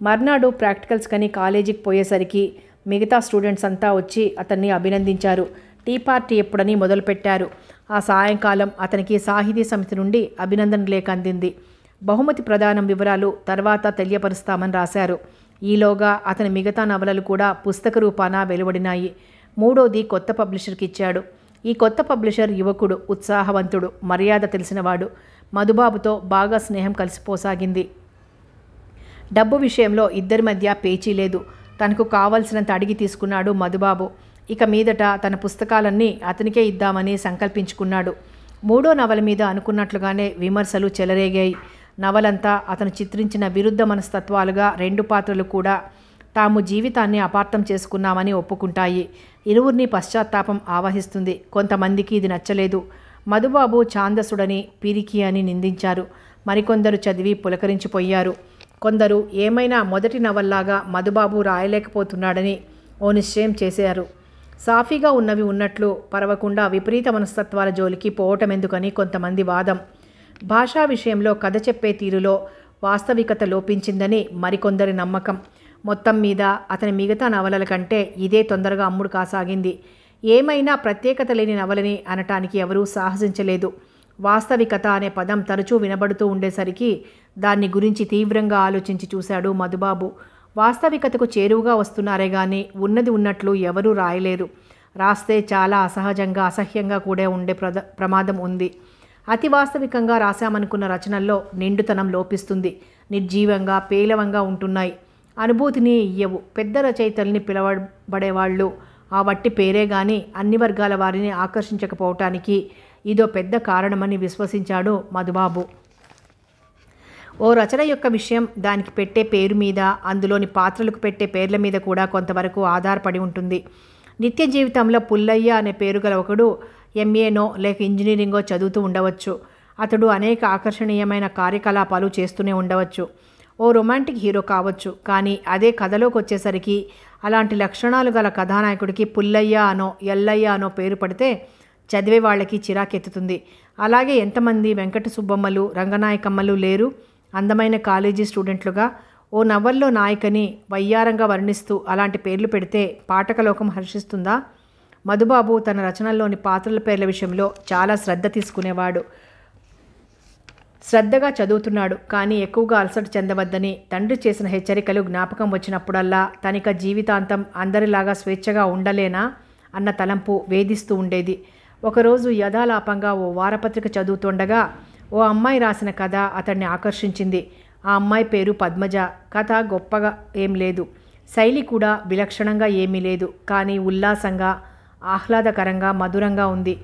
మర్నాడు ప్రాక్టికల్స్ కని కాలేజీకి పోయేసరికి మిగతా స్టూడెంట్స్ అంతా వచ్చి అతన్ని అభినందించారు టీ పార్టీ ఎప్పుడని మొదలుపెట్టారు ఆ సాయంకాలం అతనికి సాహితీ సమితి నుండి అభినందన లేఖ అందింది బహుమతి ప్రధానం వివరాలు తర్వాత తెలియపరుస్తామని రాశారు ఈలోగా అతని మిగతా నవలలు కూడా పుస్తక రూపాన వెలువడినాయి మూడోది కొత్త పబ్లిషర్కి ఇచ్చాడు ఈ కొత్త పబ్లిషర్ యువకుడు ఉత్సాహవంతుడు మర్యాద తెలిసినవాడు మధుబాబుతో బాగా స్నేహం కలిసిపోసాగింది డబ్బు విషయంలో ఇద్దరి మధ్య పేచీ లేదు తనకు కావలసినంత అడిగి తీసుకున్నాడు మధుబాబు ఇక మీదట తన పుస్తకాలన్నీ అతనికే ఇద్దామని సంకల్పించుకున్నాడు మూడో నవల మీద అనుకున్నట్లుగానే విమర్శలు చెలరేగాయి నవలంతా అతను చిత్రించిన విరుద్ధ మనస్తత్వాలుగా రెండు పాత్రలు కూడా తాము జీవితాన్ని అపార్థం చేసుకున్నామని ఒప్పుకుంటాయి ఇరువురిని పశ్చాత్తాపం ఆవహిస్తుంది కొంతమందికి ఇది నచ్చలేదు మధుబాబు ఛాందసుడని పిరికి అని నిందించారు మరికొందరు చదివి పులకరించిపోయారు కొందరు ఏమైనా మొదటి నవల్లాగా మధుబాబు రాయలేకపోతున్నాడని ఓ నిశ్చయం చేశారు సాఫీగా ఉన్నవి ఉన్నట్లు పరవకుండా విపరీత మనస్తత్వాల జోలికి పోవటం ఎందుకని కొంతమంది వాదం భాషా విషయంలో కథ చెప్పే తీరులో వాస్తవికత లోపించిందని మరికొందరి నమ్మకం మొత్తం మీద అతని మిగతా నవలల కంటే ఇదే తొందరగా అమ్ముడు కాసాగింది ఏమైనా ప్రత్యేకత లేని నవలని అనటానికి ఎవరూ సాహసించలేదు వాస్తవికత అనే పదం తరచూ వినబడుతూ ఉండేసరికి దాన్ని గురించి తీవ్రంగా ఆలోచించి చూశాడు మధుబాబు వాస్తవికతకు చేరువుగా వస్తున్నారే గాని ఉన్నది ఉన్నట్లు ఎవరూ రాయలేరు రాస్తే చాలా అసహజంగా అసహ్యంగా కూడా ఉండే ప్రద ప్రమాదం ఉంది అతి వాస్తవికంగా రాశామనుకున్న రచనల్లో నిండుతనం లోపిస్తుంది నిర్జీవంగా పేలవంగా ఉంటున్నాయి అనుభూతిని ఇయ్యవు పెద్ద రచయితల్ని పిలవబడేవాళ్ళు ఆ వట్టి పేరే గాని అన్ని వర్గాల వారిని ఆకర్షించకపోవటానికి ఇదో పెద్ద కారణమని విశ్వసించాడు మధుబాబు ఓ రచన యొక్క విషయం దానికి పెట్టే పేరు మీద అందులోని పాత్రలకు పెట్టే పేర్ల మీద కూడా కొంతవరకు ఆధారపడి ఉంటుంది నిత్య జీవితంలో పుల్లయ్య అనే పేరు గల ఒకడు ఎంఏనో లేక ఇంజనీరింగో చదువుతూ ఉండవచ్చు అతడు అనేక ఆకర్షణీయమైన కార్యకలాపాలు చేస్తూనే ఉండవచ్చు ఓ రొమాంటిక్ హీరో కావచ్చు కానీ అదే కథలోకి వచ్చేసరికి అలాంటి లక్షణాలు గల కథానాయకుడికి పుల్లయ్య అనో ఎల్లయ్య అనో పేరు పడితే చదివే వాళ్ళకి చిరాకెత్తుతుంది అలాగే ఎంతమంది వెంకట సుబ్బమ్మలు రంగనాయకమ్మలు లేరు అందమైన కాలేజీ స్టూడెంట్లుగా ఓ నవల్లో నాయకని వయ్యారంగా వర్ణిస్తూ అలాంటి పేర్లు పెడితే పాఠకలోకం హర్షిస్తుందా మధుబాబు తన రచనల్లోని పాత్రల పేర్ల విషయంలో చాలా శ్రద్ధ తీసుకునేవాడు శ్రద్ధగా చదువుతున్నాడు కానీ ఎక్కువగా అలసట చెందవద్దని తండ్రి చేసిన హెచ్చరికలు జ్ఞాపకం వచ్చినప్పుడల్లా తనిక జీవితాంతం అందరిలాగా స్వేచ్ఛగా ఉండలేనా అన్న తలంపు వేధిస్తూ ఉండేది ఒకరోజు యథాలాపంగా ఓ వారపత్రిక చదువుతుండగా ఓ అమ్మాయి రాసిన కథ అతన్ని ఆకర్షించింది ఆ అమ్మాయి పేరు పద్మజ కథ గొప్పగా ఏం లేదు శైలి కూడా విలక్షణంగా ఏమీ లేదు కానీ ఉల్లాసంగా ఆహ్లాదకరంగా మధురంగా ఉంది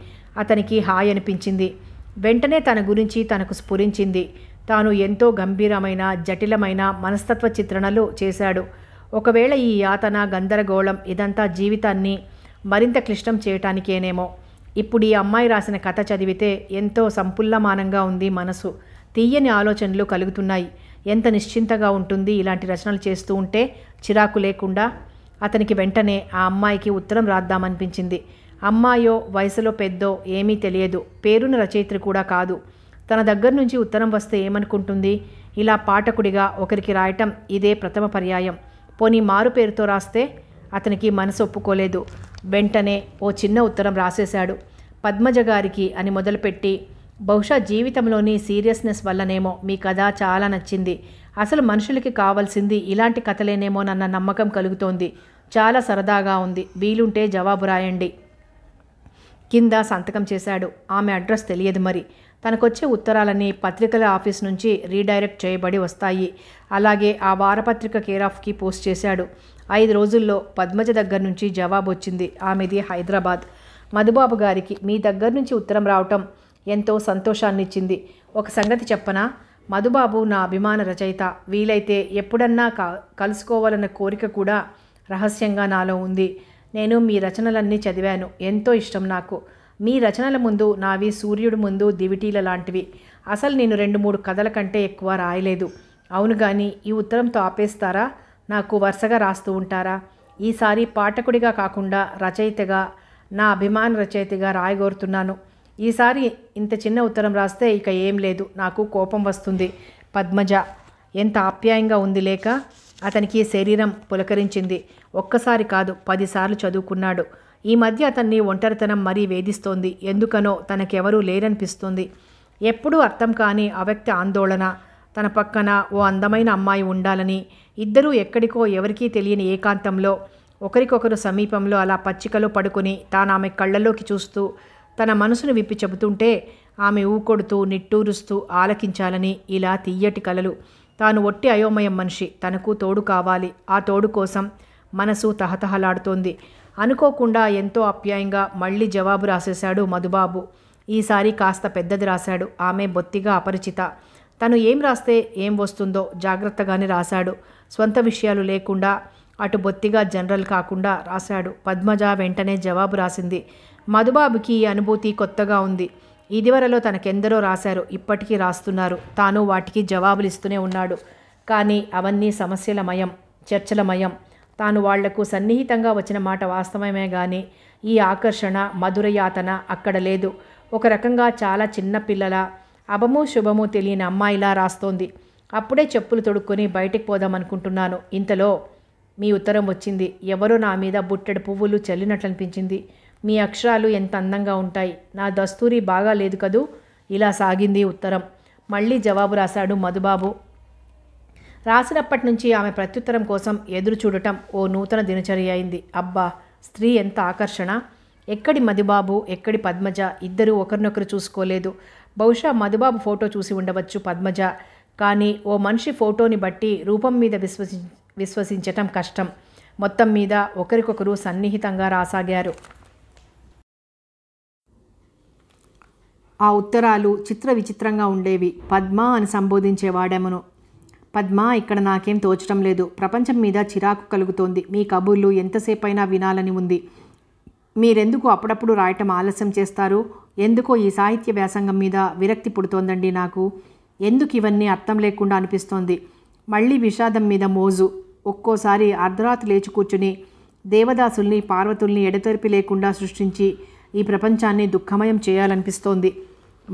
అతనికి హాయ్ అనిపించింది వెంటనే తన గురించి తనకు స్ఫురించింది తాను ఎంతో గంభీరమైన జటిలమైన మనస్తత్వ చిత్రణలు చేశాడు ఒకవేళ ఈ యాతన గందరగోళం ఇదంతా జీవితాన్ని మరింత క్లిష్టం చేయటానికేనేమో ఇప్పుడు ఈ అమ్మాయి రాసిన కథ చదివితే ఎంతో సంపుల్లమానంగా ఉంది మనసు తీయని ఆలోచనలు కలుగుతున్నాయి ఎంత నిశ్చింతగా ఉంటుంది ఇలాంటి రచనలు చేస్తూ ఉంటే చిరాకు లేకుండా అతనికి వెంటనే ఆ అమ్మాయికి ఉత్తరం రాద్దామనిపించింది అమ్మాయో వయసులో పెద్దో ఏమీ తెలియదు పేరున రచయిత్రి కూడా కాదు తన దగ్గర నుంచి ఉత్తరం వస్తే ఏమనుకుంటుంది ఇలా పాఠకుడిగా ఒకరికి రాయటం ఇదే ప్రథమ పర్యాయం పోనీ మారు పేరుతో రాస్తే అతనికి మనసు ఒప్పుకోలేదు వెంటనే ఓ చిన్న ఉత్తరం రాసేశాడు పద్మజ గారికి అని మొదలుపెట్టి బహుశా జీవితంలోని సీరియస్నెస్ వల్లనేమో మీ కథ చాలా నచ్చింది అసలు మనుషులకి కావాల్సింది ఇలాంటి కథలేనేమోనన్న నమ్మకం కలుగుతోంది చాలా సరదాగా ఉంది వీలుంటే జవాబు రాయండి కింద సంతకం చేశాడు ఆమె అడ్రస్ తెలియదు మరి తనకొచ్చే ఉత్తరాలన్నీ పత్రికల ఆఫీస్ నుంచి రీడైరెక్ట్ చేయబడి వస్తాయి అలాగే ఆ వారపత్రిక కేర్ ఆఫ్కి పోస్ట్ చేశాడు ఐదు రోజుల్లో పద్మజ దగ్గర నుంచి జవాబు వచ్చింది ఆమెది హైదరాబాద్ మధుబాబు గారికి మీ దగ్గర నుంచి ఉత్తరం రావటం ఎంతో సంతోషాన్నిచ్చింది ఒక సంగతి చెప్పనా మధుబాబు నా అభిమాన రచయిత వీలైతే ఎప్పుడన్నా కలుసుకోవాలన్న కోరిక కూడా రహస్యంగా నాలో ఉంది నేను మీ రచనలన్నీ చదివాను ఎంతో ఇష్టం నాకు మీ రచనల ముందు నావి సూర్యుడు ముందు దివిటీల లాంటివి అసలు నేను రెండు మూడు కథల కంటే ఎక్కువ రాయలేదు అవును కానీ ఈ ఉత్తరంతో ఆపేస్తారా నాకు వరుసగా రాస్తూ ఉంటారా ఈసారి పాఠకుడిగా కాకుండా రచయితగా నా అభిమాన రచయితగా రాయగోరుతున్నాను ఈసారి ఇంత చిన్న ఉత్తరం రాస్తే ఇక ఏం లేదు నాకు కోపం వస్తుంది పద్మజ ఎంత ఆప్యాయంగా ఉంది లేక అతనికి శరీరం పులకరించింది ఒక్కసారి కాదు పదిసార్లు చదువుకున్నాడు ఈ మధ్య అతన్ని ఒంటరితనం మరీ వేధిస్తోంది ఎందుకనో తనకెవరూ లేరనిపిస్తుంది ఎప్పుడూ అర్థం కాని అవ్యక్త ఆందోళన తన పక్కన ఓ అందమైన అమ్మాయి ఉండాలని ఇద్దరూ ఎక్కడికో ఎవరికీ తెలియని ఏకాంతంలో ఒకరికొకరు సమీపంలో అలా పచ్చికలో పడుకుని తాను ఆమె కళ్ళలోకి చూస్తూ తన మనసును విప్పి చెబుతుంటే ఆమె ఊకొడుతూ నిట్టూరుస్తూ ఆలకించాలని ఇలా తీయటి కలలు తాను ఒట్టి అయోమయం మనిషి తనకు తోడు కావాలి ఆ తోడు కోసం మనసు తహతహలాడుతోంది అనుకోకుండా ఎంతో అప్యాయంగా మళ్ళీ జవాబు రాసేశాడు మధుబాబు ఈసారి కాస్త పెద్దది రాశాడు ఆమె బొత్తిగా అపరిచిత తను ఏం రాస్తే ఏం వస్తుందో జాగ్రత్తగానే రాశాడు స్వంత విషయాలు లేకుండా అటు బొత్తిగా జనరల్ కాకుండా రాశాడు పద్మజ వెంటనే జవాబు రాసింది మధుబాబుకి ఈ అనుభూతి కొత్తగా ఉంది ఇదివరలో తనకెందరో రాశారు ఇప్పటికీ రాస్తున్నారు తాను వాటికి జవాబులు ఇస్తూనే ఉన్నాడు కానీ అవన్నీ సమస్యల మయం చర్చల మయం తాను వాళ్లకు సన్నిహితంగా వచ్చిన మాట వాస్తవమే కానీ ఈ ఆకర్షణ మధురయాతన అక్కడ లేదు ఒక రకంగా చాలా చిన్న పిల్లల అభము శుభము తెలియని అమ్మాయిలా రాస్తోంది అప్పుడే చెప్పులు తొడుక్కొని బయటికి పోదామనుకుంటున్నాను ఇంతలో మీ ఉత్తరం వచ్చింది ఎవరో నా మీద బుట్టెడు పువ్వులు చల్లినట్లనిపించింది మీ అక్షరాలు ఎంత అందంగా ఉంటాయి నా దస్తూరి బాగా లేదు కదూ ఇలా సాగింది ఉత్తరం మళ్ళీ జవాబు రాశాడు మధుబాబు రాసినప్పటి నుంచి ఆమె ప్రత్యుత్తరం కోసం ఎదురు చూడటం ఓ నూతన దినచర్య అయింది అబ్బా స్త్రీ ఎంత ఆకర్షణ ఎక్కడి మధుబాబు ఎక్కడి పద్మజ ఇద్దరూ ఒకరినొకరు చూసుకోలేదు బహుశా మధుబాబు ఫోటో చూసి ఉండవచ్చు పద్మజ కానీ ఓ మనిషి ఫోటోని బట్టి రూపం మీద విశ్వసి విశ్వసించటం కష్టం మొత్తం మీద ఒకరికొకరు సన్నిహితంగా రాసాగారు ఆ ఉత్తరాలు చిత్ర విచిత్రంగా ఉండేవి పద్మ అని సంబోధించేవాడేమను పద్మ ఇక్కడ నాకేం తోచడం లేదు ప్రపంచం మీద చిరాకు కలుగుతోంది మీ కబుర్లు ఎంతసేపైనా వినాలని ఉంది మీరెందుకు అప్పుడప్పుడు రాయటం ఆలస్యం చేస్తారు ఎందుకో ఈ సాహిత్య వ్యాసంగం మీద విరక్తి పుడుతోందండి నాకు ఎందుకు ఇవన్నీ అర్థం లేకుండా అనిపిస్తోంది మళ్ళీ విషాదం మీద మోజు ఒక్కోసారి అర్ధరాత్రి లేచి కూర్చుని దేవదాసుల్ని పార్వతుల్ని ఎడతెరిపి లేకుండా సృష్టించి ఈ ప్రపంచాన్ని దుఃఖమయం చేయాలనిపిస్తోంది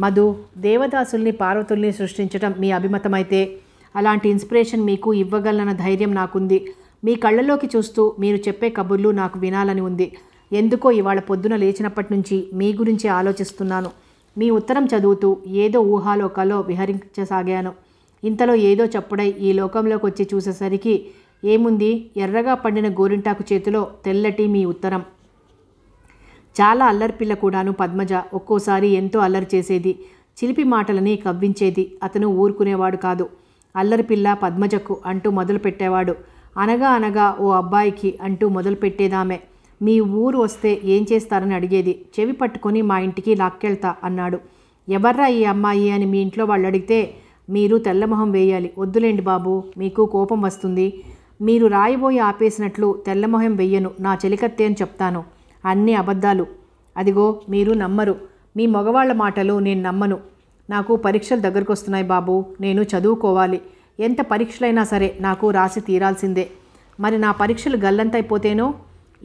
మధు దేవదాసుల్ని పార్వతుల్ని సృష్టించడం మీ అభిమతమైతే అలాంటి ఇన్స్పిరేషన్ మీకు ఇవ్వగలన ధైర్యం నాకుంది మీ కళ్ళలోకి చూస్తూ మీరు చెప్పే కబుర్లు నాకు వినాలని ఉంది ఎందుకో ఇవాళ పొద్దున లేచినప్పటి నుంచి మీ గురించి ఆలోచిస్తున్నాను మీ ఉత్తరం చదువుతూ ఏదో ఊహాలోకాలో విహరించసాగాను ఇంతలో ఏదో చప్పుడై ఈ లోకంలోకి వచ్చి చూసేసరికి ఏముంది ఎర్రగా పండిన గోరింటాకు చేతిలో తెల్లటి మీ ఉత్తరం చాలా పిల్ల కూడాను పద్మజ ఒక్కోసారి ఎంతో అల్లరి చేసేది చిలిపి మాటలని కవ్వించేది అతను ఊరుకునేవాడు కాదు అల్లరిపిల్ల పద్మజకు అంటూ మొదలుపెట్టేవాడు అనగా అనగా ఓ అబ్బాయికి అంటూ మొదలుపెట్టేదామె మీ ఊరు వస్తే ఏం చేస్తారని అడిగేది చెవి పట్టుకొని మా ఇంటికి లాక్కెళ్తా అన్నాడు ఎవర్రా ఈ అమ్మాయి అని మీ ఇంట్లో వాళ్ళు అడిగితే మీరు తెల్లమొహం వేయాలి వద్దులేండి బాబు మీకు కోపం వస్తుంది మీరు రాయిబోయి ఆపేసినట్లు తెల్లమొహం వెయ్యను నా చెలికత్తే అని చెప్తాను అన్ని అబద్ధాలు అదిగో మీరు నమ్మరు మీ మగవాళ్ళ మాటలు నేను నమ్మను నాకు పరీక్షలు దగ్గరకు వస్తున్నాయి బాబు నేను చదువుకోవాలి ఎంత పరీక్షలైనా సరే నాకు రాసి తీరాల్సిందే మరి నా పరీక్షలు గల్లంతైపోతేనో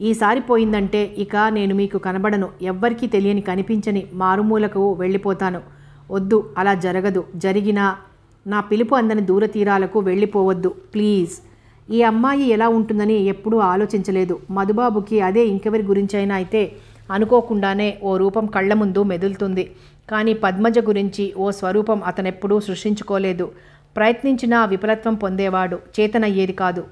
ఈసారి పోయిందంటే ఇక నేను మీకు కనబడను ఎవ్వరికీ తెలియని కనిపించని మారుమూలకు వెళ్ళిపోతాను వద్దు అలా జరగదు జరిగినా నా పిలుపు అందని దూర తీరాలకు వెళ్ళిపోవద్దు ప్లీజ్ ఈ అమ్మాయి ఎలా ఉంటుందని ఎప్పుడూ ఆలోచించలేదు మధుబాబుకి అదే ఇంకెవరి గురించైనా అయితే అనుకోకుండానే ఓ రూపం కళ్ల ముందు మెదులుతుంది కానీ పద్మజ గురించి ఓ స్వరూపం అతనెప్పుడూ సృష్టించుకోలేదు ప్రయత్నించినా విఫలత్వం పొందేవాడు చేతనయ్యేది కాదు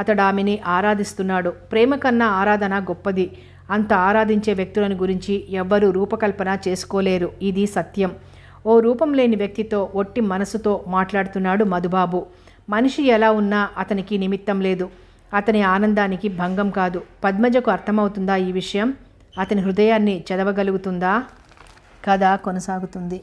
అతడు ఆమెని ఆరాధిస్తున్నాడు ప్రేమ కన్నా ఆరాధన గొప్పది అంత ఆరాధించే వ్యక్తులను గురించి ఎవ్వరూ రూపకల్పన చేసుకోలేరు ఇది సత్యం ఓ రూపం లేని వ్యక్తితో ఒట్టి మనసుతో మాట్లాడుతున్నాడు మధుబాబు మనిషి ఎలా ఉన్నా అతనికి నిమిత్తం లేదు అతని ఆనందానికి భంగం కాదు పద్మజకు అర్థమవుతుందా ఈ విషయం అతని హృదయాన్ని చదవగలుగుతుందా కథ కొనసాగుతుంది